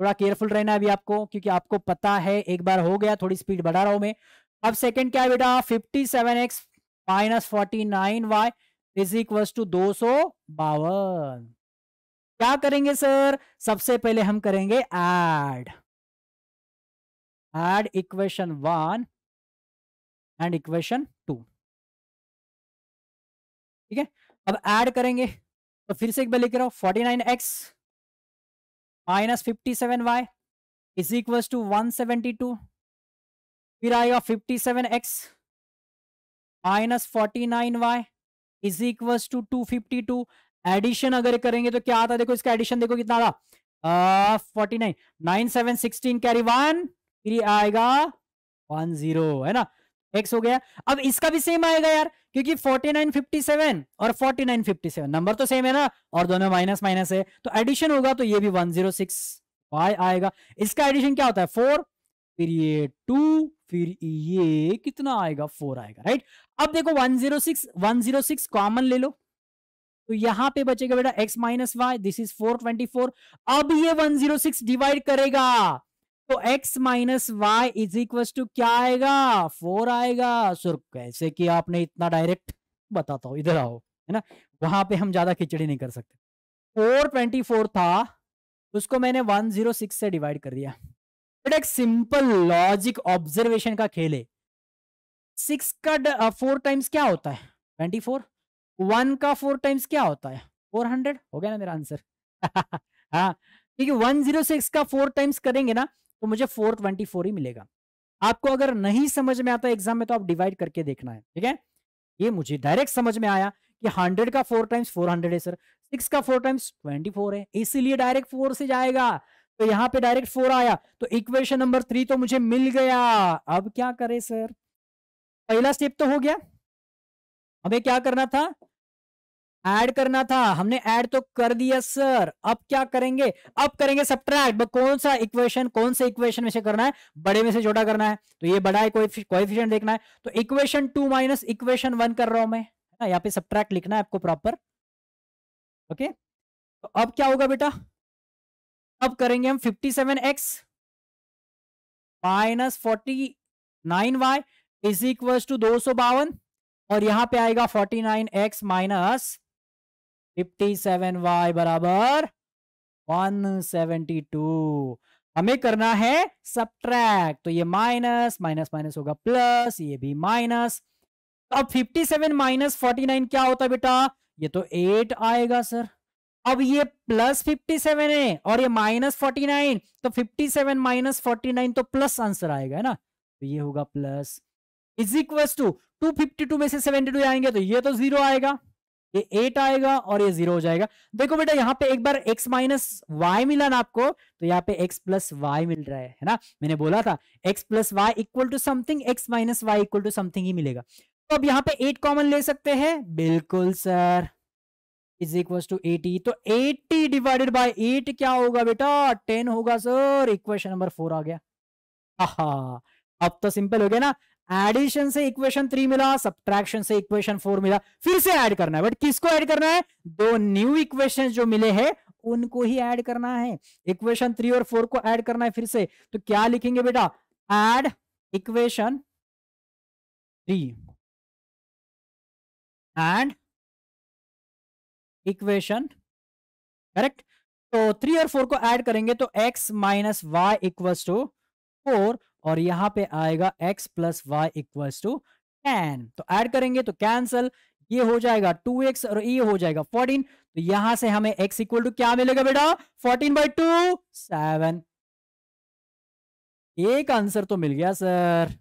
थोड़ा केयरफुल रहना है अभी आपको क्योंकि आपको पता है एक बार हो गया थोड़ी स्पीड बढ़ा रहा हूं मैं अब सेकंड क्या है बेटा fifty seven x minus forty nine y is equal to दो सो बावन क्या करेंगे सर सबसे पहले हम करेंगे add add equation one and equation two ठीक है अब एड करेंगे तो फिर से एक बार लिख रहा हूं forty nine x minus fifty seven y is equal to one seventy two फिर आएगा fifty seven x minus forty nine y is equal to two fifty two addition अगर करेंगे तो क्या आता देखो इसका एडिशन देखो कितना आ forty nine nine seven sixteen carry one फिर आएगा वन जीरो है ना एक्स हो गया अब इसका भी सेम आएगा यार क्योंकि 4957 और 4957 नंबर तो सेम है ना और दोनों माइनस माइनस है तो एडिशन होगा तो ये भी 106 y आएगा इसका एडिशन क्या होता है फोर फिर ये टू फिर ये कितना आएगा फोर आएगा राइट अब देखो 106 106 कॉमन ले लो तो यहां पे बचेगा बेटा x minus y this is 424 अब ये 106 डिवाइड करेगा तो x minus Y is equal to क्या आएगा फोर आएगा सुर कैसे कि आपने इतना डायरेक्ट बताता हूं इधर आओ है ना वहां पे हम ज्यादा खिचड़ी नहीं कर सकते फोर ट्वेंटी फोर था उसको मैंने वन जीरो सिक्स से डिवाइड कर दिया बट एक सिंपल लॉजिक ऑब्जर्वेशन का खेल है सिक्स का फोर टाइम्स क्या होता है ट्वेंटी फोर वन का फोर टाइम्स क्या होता है फोर हंड्रेड हो गया ना मेरा आंसर हाँ क्योंकि वन जीरो सिक्स का फोर टाइम्स करेंगे ना तो मुझे फोर ट्वेंटी फोर ही मिलेगा आपको अगर नहीं समझ में आता एग्जाम में तो आप डिवाइड करके देखना है ठीक है ये मुझे डायरेक्ट समझ में आया कि हंड्रेड का फोर टाइम्स फोर हंड्रेड है सर सिक्स का फोर टाइम्स ट्वेंटी फोर है इसीलिए डायरेक्ट फोर से जाएगा तो यहाँ पे डायरेक्ट फोर आया तो इक्वेशन नंबर थ्री तो मुझे मिल गया अब क्या करे सर पहला स्टेप तो हो गया हमें क्या करना था ऐड करना था हमने ऐड तो कर दिया सर अब क्या करेंगे अब करेंगे सब कौन सा इक्वेशन कौन से इक्वेशन में से करना है बड़े में से छोटा करना है तो ये बड़ा है कोएफिशिएंट देखना है तो equation two minus equation one कर रहा हूं मैं है ना यहाँ पे सब लिखना है आपको प्रॉपर ओके तो अब क्या होगा बेटा अब करेंगे हम fifty seven x minus forty nine y is equal to दो सौ बावन और यहां पे आएगा forty nine x minus fifty seven y बराबर वन सेवेंटी टू हमें करना है सब तो ये माइनस माइनस माइनस होगा प्लस ये भी माइनस अब 57 माइनस 49 क्या होता है बेटा ये तो 8 आएगा सर अब ये प्लस 57 है और ये माइनस 49 तो 57 माइनस नाइन तो प्लस आंसर आएगा है ना तो ये होगा plus is equal to two में से 72 आएंगे तो ये तो जीरो आएगा ये एट आएगा और ये जीरो हो जाएगा देखो बेटा यहाँ पे एक बार एक्स माइनस वाई मिला ना आपको तो यहाँ पे एक्स प्लस वाई मिल रहा है है ना मैंने बोला था x plus y equal to something x minus y equal to something ही मिलेगा तो अब यहाँ पे एट कॉमन ले सकते हैं बिल्कुल sir is equal to eighty तो एटी डिवाइडेड बाई एट क्या होगा बेटा टेन होगा सर इक्वेशन नंबर फोर आ गया हा अब तो सिंपल हो गया ना एडिशन से इक्वेशन थ्री मिला सब्ट्रैक्शन से इक्वेशन फोर मिला फिर से ऐड करना है बट किसको ऐड करना है दो न्यू इक्वेशन जो मिले हैं उनको ही ऐड करना है इक्वेशन थ्री और फोर को ऐड करना है फिर से तो क्या लिखेंगे बेटा add equation three and equation correct तो थ्री और फोर को ऐड करेंगे तो x minus y equal to four और यहाँ पे आएगा x plus y equal to ten तो ऐड करेंगे तो कैंसल ये हो जाएगा 2x और ये हो जाएगा 14 तो यहां से हमें x इक्वल टू क्या मिलेगा बेटा 14 बाई टू सेवन एक आंसर तो मिल गया सर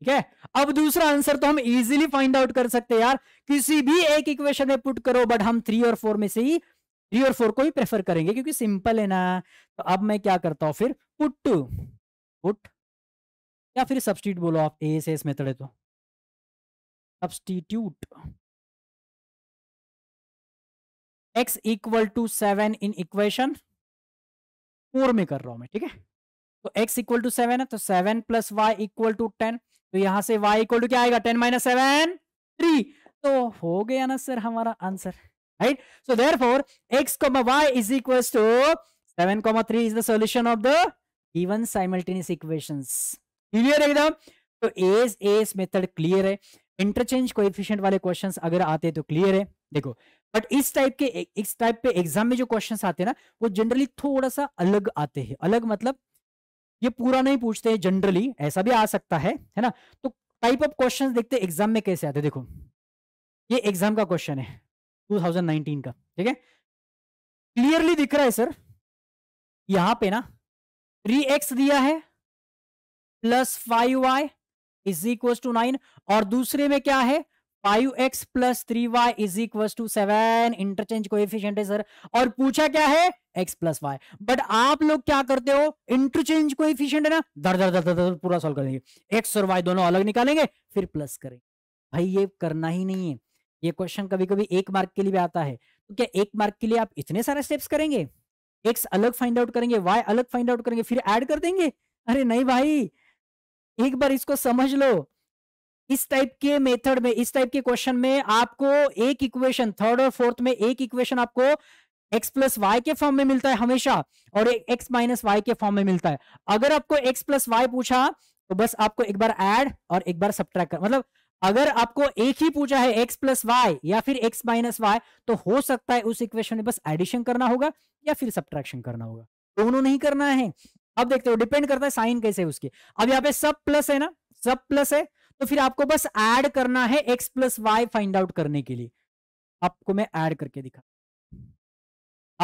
ठीक है अब दूसरा आंसर तो हम इजीली फाइंड आउट कर सकते हैं यार किसी भी एक इक्वेशन में पुट करो बट हम थ्री और फोर में से ही थ्री और फोर को ही प्रेफर करेंगे क्योंकि सिंपल है ना तो अब मैं क्या करता हूं फिर पुट टू पुट या फिर सब्सटीट्यूट बोलो आप ए से एस मेथड है तो substitute x equal to seven in equation four में कर रहा हूं मैं ठीक है तो एक्स इक्वल टू सेवन है तो seven plus y equal to ten तो यहां से वाई इक्वल टू क्या आएगा टेन माइनस सेवन थ्री तो हो गया ना सर हमारा answer right so there four x comma y is equal to seven comma three is the solution of the even simultaneous equations clear है एकदम तो एस एस मेथड क्लियर है interchange coefficient वाले क्वेश्चंस अगर आते तो clear है देखो बट इस टाइप के इस टाइप पे एग्जाम में जो क्वेश्चंस आते हैं ना वो जनरली थोड़ा सा अलग आते हैं अलग मतलब ये पूरा नहीं पूछते हैं जनरली ऐसा भी आ सकता है है ना तो टाइप ऑफ क्वेश्चंस देखते हैं एग्जाम में कैसे आते देखो ये एग्जाम का क्वेश्चन है 2019 का ठीक है क्लियरली दिख रहा है सर यहां पे ना थ्री एक्स दिया है plus five Y is equal to nine और दूसरे में क्या है five x plus three Y is equal to seven interchange efficient है सर और पूछा क्या है एक्स प्लस वाई बट आप लोग क्या करते हो इंटरचेंज को एफिशियंट है ना दर दर दर दर दर पूरा सॉल्व करेंगे एक्स और वाई दोनों अलग निकालेंगे फिर प्लस करेंगे भाई ये करना ही नहीं है ये क्वेश्चन कभी कभी एक मार्क के लिए भी आता है तो क्या एक मार्क के लिए आप इतने सारे स्टेप्स करेंगे एक्स अलग फाइंड आउट करेंगे वाई अलग फाइंड आउट करेंगे फिर ऐड कर देंगे अरे नहीं भाई एक बार इसको समझ लो इस टाइप के मेथड में इस टाइप के क्वेश्चन में आपको एक इक्वेशन थर्ड और फोर्थ में एक इक्वेशन आपको x प्लस वाई के फॉर्म में मिलता है हमेशा और एक x माइनस वाई के फॉर्म में मिलता है अगर आपको x प्लस वाई पूछा तो बस आपको एक बार ऐड और एक बार सब्ट्रैक्ट कर मतलब अगर आपको एक ही पूछा है x प्लस वाई या फिर x माइनस वाई तो हो सकता है उस इक्वेशन में बस एडिशन करना होगा या फिर सब्ट्रैक्शन करना होगा दोनों तो नहीं करना है अब देखते हो डिपेंड करता है साइन कैसे है उसके अब यहाँ पे सब प्लस है ना सब प्लस है तो फिर आपको बस ऐड करना है x plus y find out करने के लिए आपको मैं ऐड करके दिखा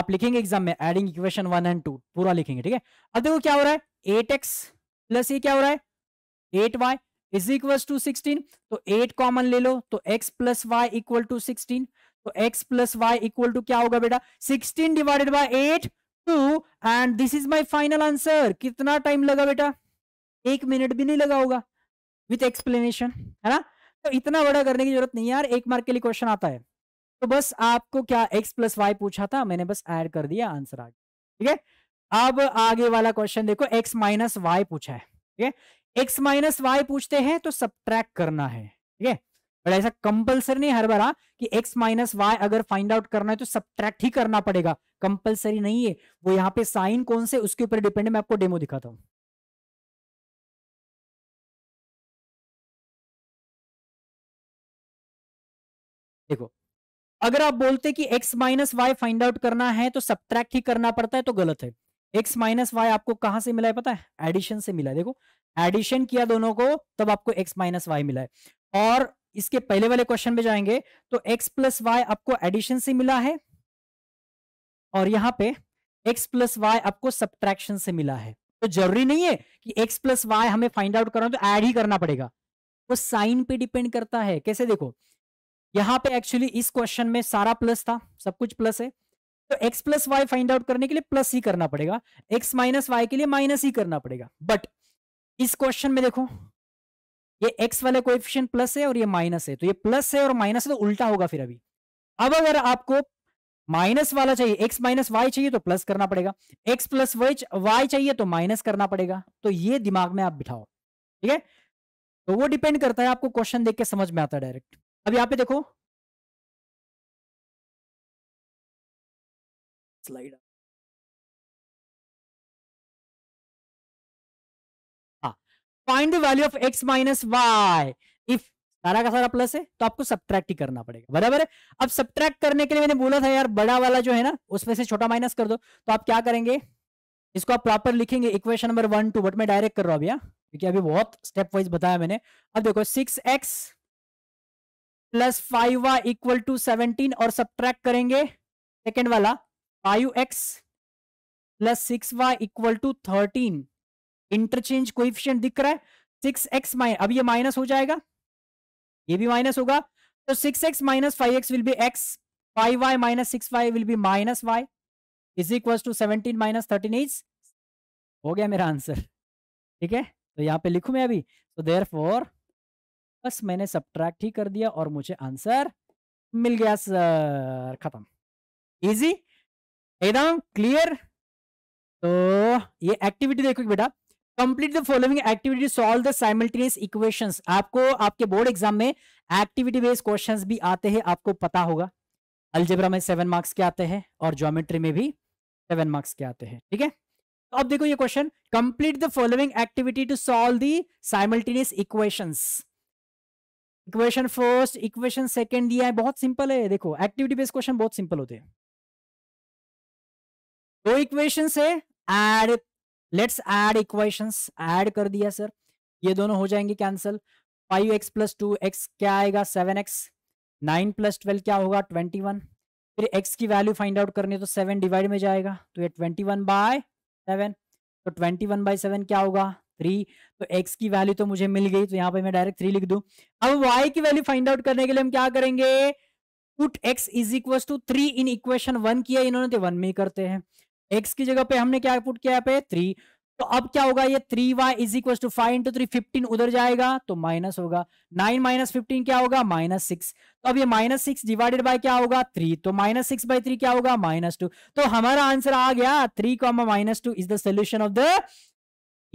आप लिखेंगे एग्जाम में adding equation one and two पूरा लिखेंगे ठीक है अब देखो क्या हो रहा है एट एक्स प्लस ये क्या हो रहा है eight y is equal to sixteen तो एट कॉमन ले लो तो x plus y equal to sixteen तो x plus y equal to क्या होगा बेटा 16 divided by 8 two and this is my final answer कितना टाइम लगा बेटा एक मिनट भी नहीं लगा होगा विथ एक्सप्लेनेशन है ना तो इतना बड़ा करने की जरूरत नहीं यार एक मार्क के लिए क्वेश्चन आता है तो बस आपको क्या x प्लस वाई पूछा था मैंने बस ऐड कर दिया आंसर आगे ठीक है अब आगे वाला क्वेश्चन देखो x माइनस वाई पूछा है ठीक है x माइनस वाई पूछते हैं तो सब करना है ठीक है बट ऐसा कंपल्सरी नहीं हर बार हाँ, कि x माइनस वाई अगर फाइंड आउट करना है तो सब्ट्रैक्ट ही करना पड़ेगा कंपल्सरी नहीं है वो यहाँ पे साइन कौन से उसके ऊपर डिपेंड है मैं आपको डेमो दिखाता हूँ देखो अगर आप बोलते कि x minus y find out करना है तो सब्ट्रैक्ट ही करना पड़ता है तो गलत है x माइनस वाई आपको कहां से मिला है पता है एडिशन से मिला है देखो एडिशन किया दोनों को तब आपको x माइनस वाई मिला है और इसके पहले वाले क्वेश्चन में जाएंगे तो x प्लस वाई आपको एडिशन से मिला है और यहां पे x प्लस वाई आपको सब्ट्रैक्शन से मिला है तो जरूरी नहीं है कि x प्लस वाई हमें फाइंड आउट करना तो ऐड ही करना पड़ेगा वो तो साइन पे डिपेंड करता है कैसे देखो यहां पे एक्चुअली इस क्वेश्चन में सारा प्लस था सब कुछ प्लस है तो x plus y find out करने के लिए प्लस ही करना पड़ेगा x माइनस वाई के लिए माइनस ही करना पड़ेगा बट इस क्वेश्चन में देखो ये एक्स वाला कोएफिशिएंट प्लस है और ये माइनस है तो ये प्लस है और माइनस है तो उल्टा होगा फिर अभी अब अगर आपको माइनस वाला चाहिए एक्स माइनस वाई चाहिए तो प्लस करना पड़ेगा एक्स प्लस वाई चाहिए तो माइनस करना पड़ेगा तो ये दिमाग में आप बिठाओ ठीक है तो वो डिपेंड करता है आपको क्वेश्चन देख के समझ में आता है डायरेक्ट अब यहाँ पे देखो slide find the value of x minus y if सारा का सारा प्लस है तो आपको सब्ट्रैक्ट ही करना पड़ेगा बराबर है अब सब्ट्रैक्ट करने के लिए मैंने बोला था यार बड़ा वाला जो है ना उसमें से छोटा माइनस कर दो तो आप क्या करेंगे इसको आप प्रॉपर लिखेंगे equation number one two but मैं डायरेक्ट कर रहा हूं अभी हाँ? क्योंकि अभी बहुत स्टेप वाइज बताया मैंने अब देखो six x plus five y equal to seventeen और सब्ट्रैक्ट करेंगे सेकेंड वाला five x plus six y equal to thirteen interchange coefficient दिख रहा है सिक्स एक्स अब ये माइनस हो जाएगा ये भी माइनस होगा तो six x minus five x will be x five y minus six y will be minus Y is equal to seventeen minus thirteen is हो गया मेरा आंसर ठीक है तो यहाँ पे लिखू मैं अभी तो देर फोर बस मैंने सब्ट्रैक्ट ही कर दिया और मुझे आंसर मिल गया सर खत्म इजी एकदम क्लियर तो ये एक्टिविटी देखो बेटा complete the following activity solve the simultaneous equations आपको आपके बोर्ड एग्जाम में एक्टिविटी बेस्ड क्वेश्चंस भी आते हैं आपको पता होगा अल्जेब्रा में सेवन मार्क्स के आते हैं और ज्योमेट्री में भी सेवन मार्क्स के आते हैं ठीक है तो अब देखो ये question complete the following activity to solve the simultaneous equations equation first equation second दिया है बहुत सिंपल है देखो एक्टिविटी बेस्ड क्वेश्चन बहुत सिंपल होते हैं दो इक्वेशन है add let's add equation add कर दिया सर ये दोनों हो जाएंगे cancel five x plus two x क्या आएगा seven x nine plus twelve क्या होगा ट्वेंटी वन फिर एक्स की वैल्यू फाइंड आउट करनी है तो सेवन डिवाइड में जाएगा तो ये ट्वेंटी वन बाय सेवन तो ट्वेंटी वन बाय सेवन क्या होगा थ्री तो एक्स की वैल्यू तो मुझे मिल गई तो यहाँ पे मैं डायरेक्ट थ्री लिख दू अब वाई की वैल्यू फाइंड आउट करने के लिए हम क्या करेंगे put x is equal to three in equation one किया इन्होंने तो वन में ही करते हैं एक्स की जगह पे हमने क्या पुट किया पे थ्री तो अब क्या होगा ये three Y is equal to five into three fifteen उधर जाएगा तो माइनस होगा नाइन माइनस फिफ्टीन क्या होगा माइनस सिक्स तो अब ये माइनस सिक्स डिवाइडेड बाय क्या होगा थ्री तो माइनस सिक्स बाई थ्री क्या होगा माइनस टू तो हमारा आंसर आ गया three comma minus two is the solution of the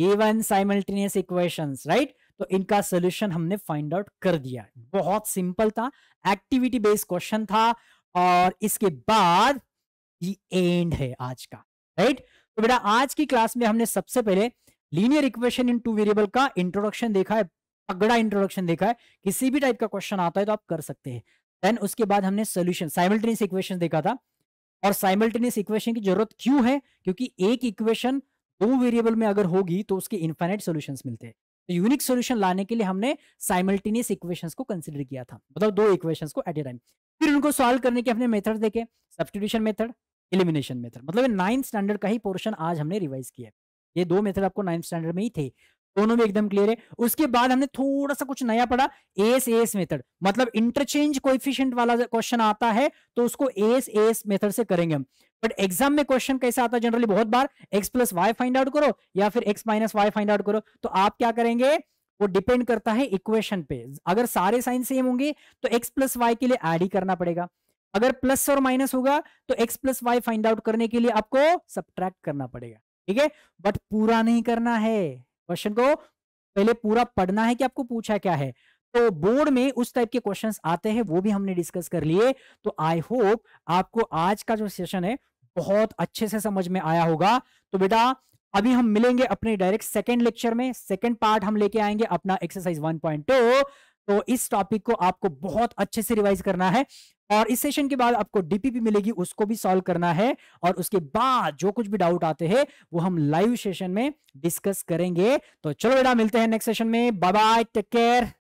even simultaneous equation right तो इनका सोल्यूशन हमने फाइंड आउट कर दिया बहुत सिंपल था एक्टिविटी बेस्ड क्वेश्चन था और इसके बाद ये एंड है आज का राइट तो बेटा आज की क्लास में हमने सबसे पहले linear equation in two variable का इंट्रोडक्शन देखा है अगड़ा इंट्रोडक्शन देखा है किसी भी टाइप का क्वेश्चन आता है तो आप कर सकते हैं देन उसके बाद हमने सोल्यूशन साइमल्टेनियस इक्वेशन देखा था और साइमल्टेनियस इक्वेशन की जरूरत क्यों है क्योंकि एक इक्वेशन दो वेरिएबल में अगर होगी तो उसके इन्फाइनाइट सोल्यूशन मिलते हैं तो यूनिक सोल्यूशन लाने के लिए हमने साइमल्टेनियस इक्वेशंस को कंसिडर किया था मतलब दो इक्वेशंस को एट ए टाइम फिर उनको सॉल्व करने के हमने मेथड देखे सब्सटीट्यूशन मेथड एलिमिनेशन मेथड मतलब नाइन्थ स्टैंडर्ड का ही पोर्शन आज हमने रिवाइज किया है ये दो मेथड आपको नाइन्थ स्टैंडर्ड में ही थे दोनों में एकदम क्लियर है उसके बाद हमने थोड़ा सा कुछ नया पढ़ा एस एस मेथड मतलब इंटरचेंज कोएफिशिएंट वाला क्वेश्चन आता है तो उसको एस एस मेथड से करेंगे हम बट एग्जाम में क्वेश्चन कैसा आता है जनरली बहुत बार x plus y find out करो या फिर x minus y find out करो तो आप क्या करेंगे वो डिपेंड करता है इक्वेशन पे अगर सारे साइन सेम होंगे तो एक्स प्लस वाई के लिए एड ही करना पड़ेगा अगर प्लस और माइनस होगा तो x plus y find out करने के लिए आपको सब्ट्रैक्ट करना पड़ेगा ठीक है बट पूरा नहीं करना है क्वेश्चन को पहले पूरा पढ़ना है कि आपको पूछा क्या है तो बोर्ड में उस टाइप के क्वेश्चंस आते हैं वो भी हमने डिस्कस कर लिए तो आई होप आपको आज का जो सेशन है बहुत अच्छे से समझ में आया होगा तो बेटा अभी हम मिलेंगे अपने डायरेक्ट सेकेंड लेक्चर में सेकेंड पार्ट हम लेके आएंगे अपना एक्सरसाइज टू तो इस टॉपिक को आपको बहुत अच्छे से रिवाइज करना है और इस सेशन के बाद आपको डीपीपी मिलेगी उसको भी सॉल्व करना है और उसके बाद जो कुछ भी डाउट आते हैं वो हम लाइव सेशन में डिस्कस करेंगे तो चलो बेटा मिलते हैं नेक्स्ट सेशन में बाय बाय टेक केयर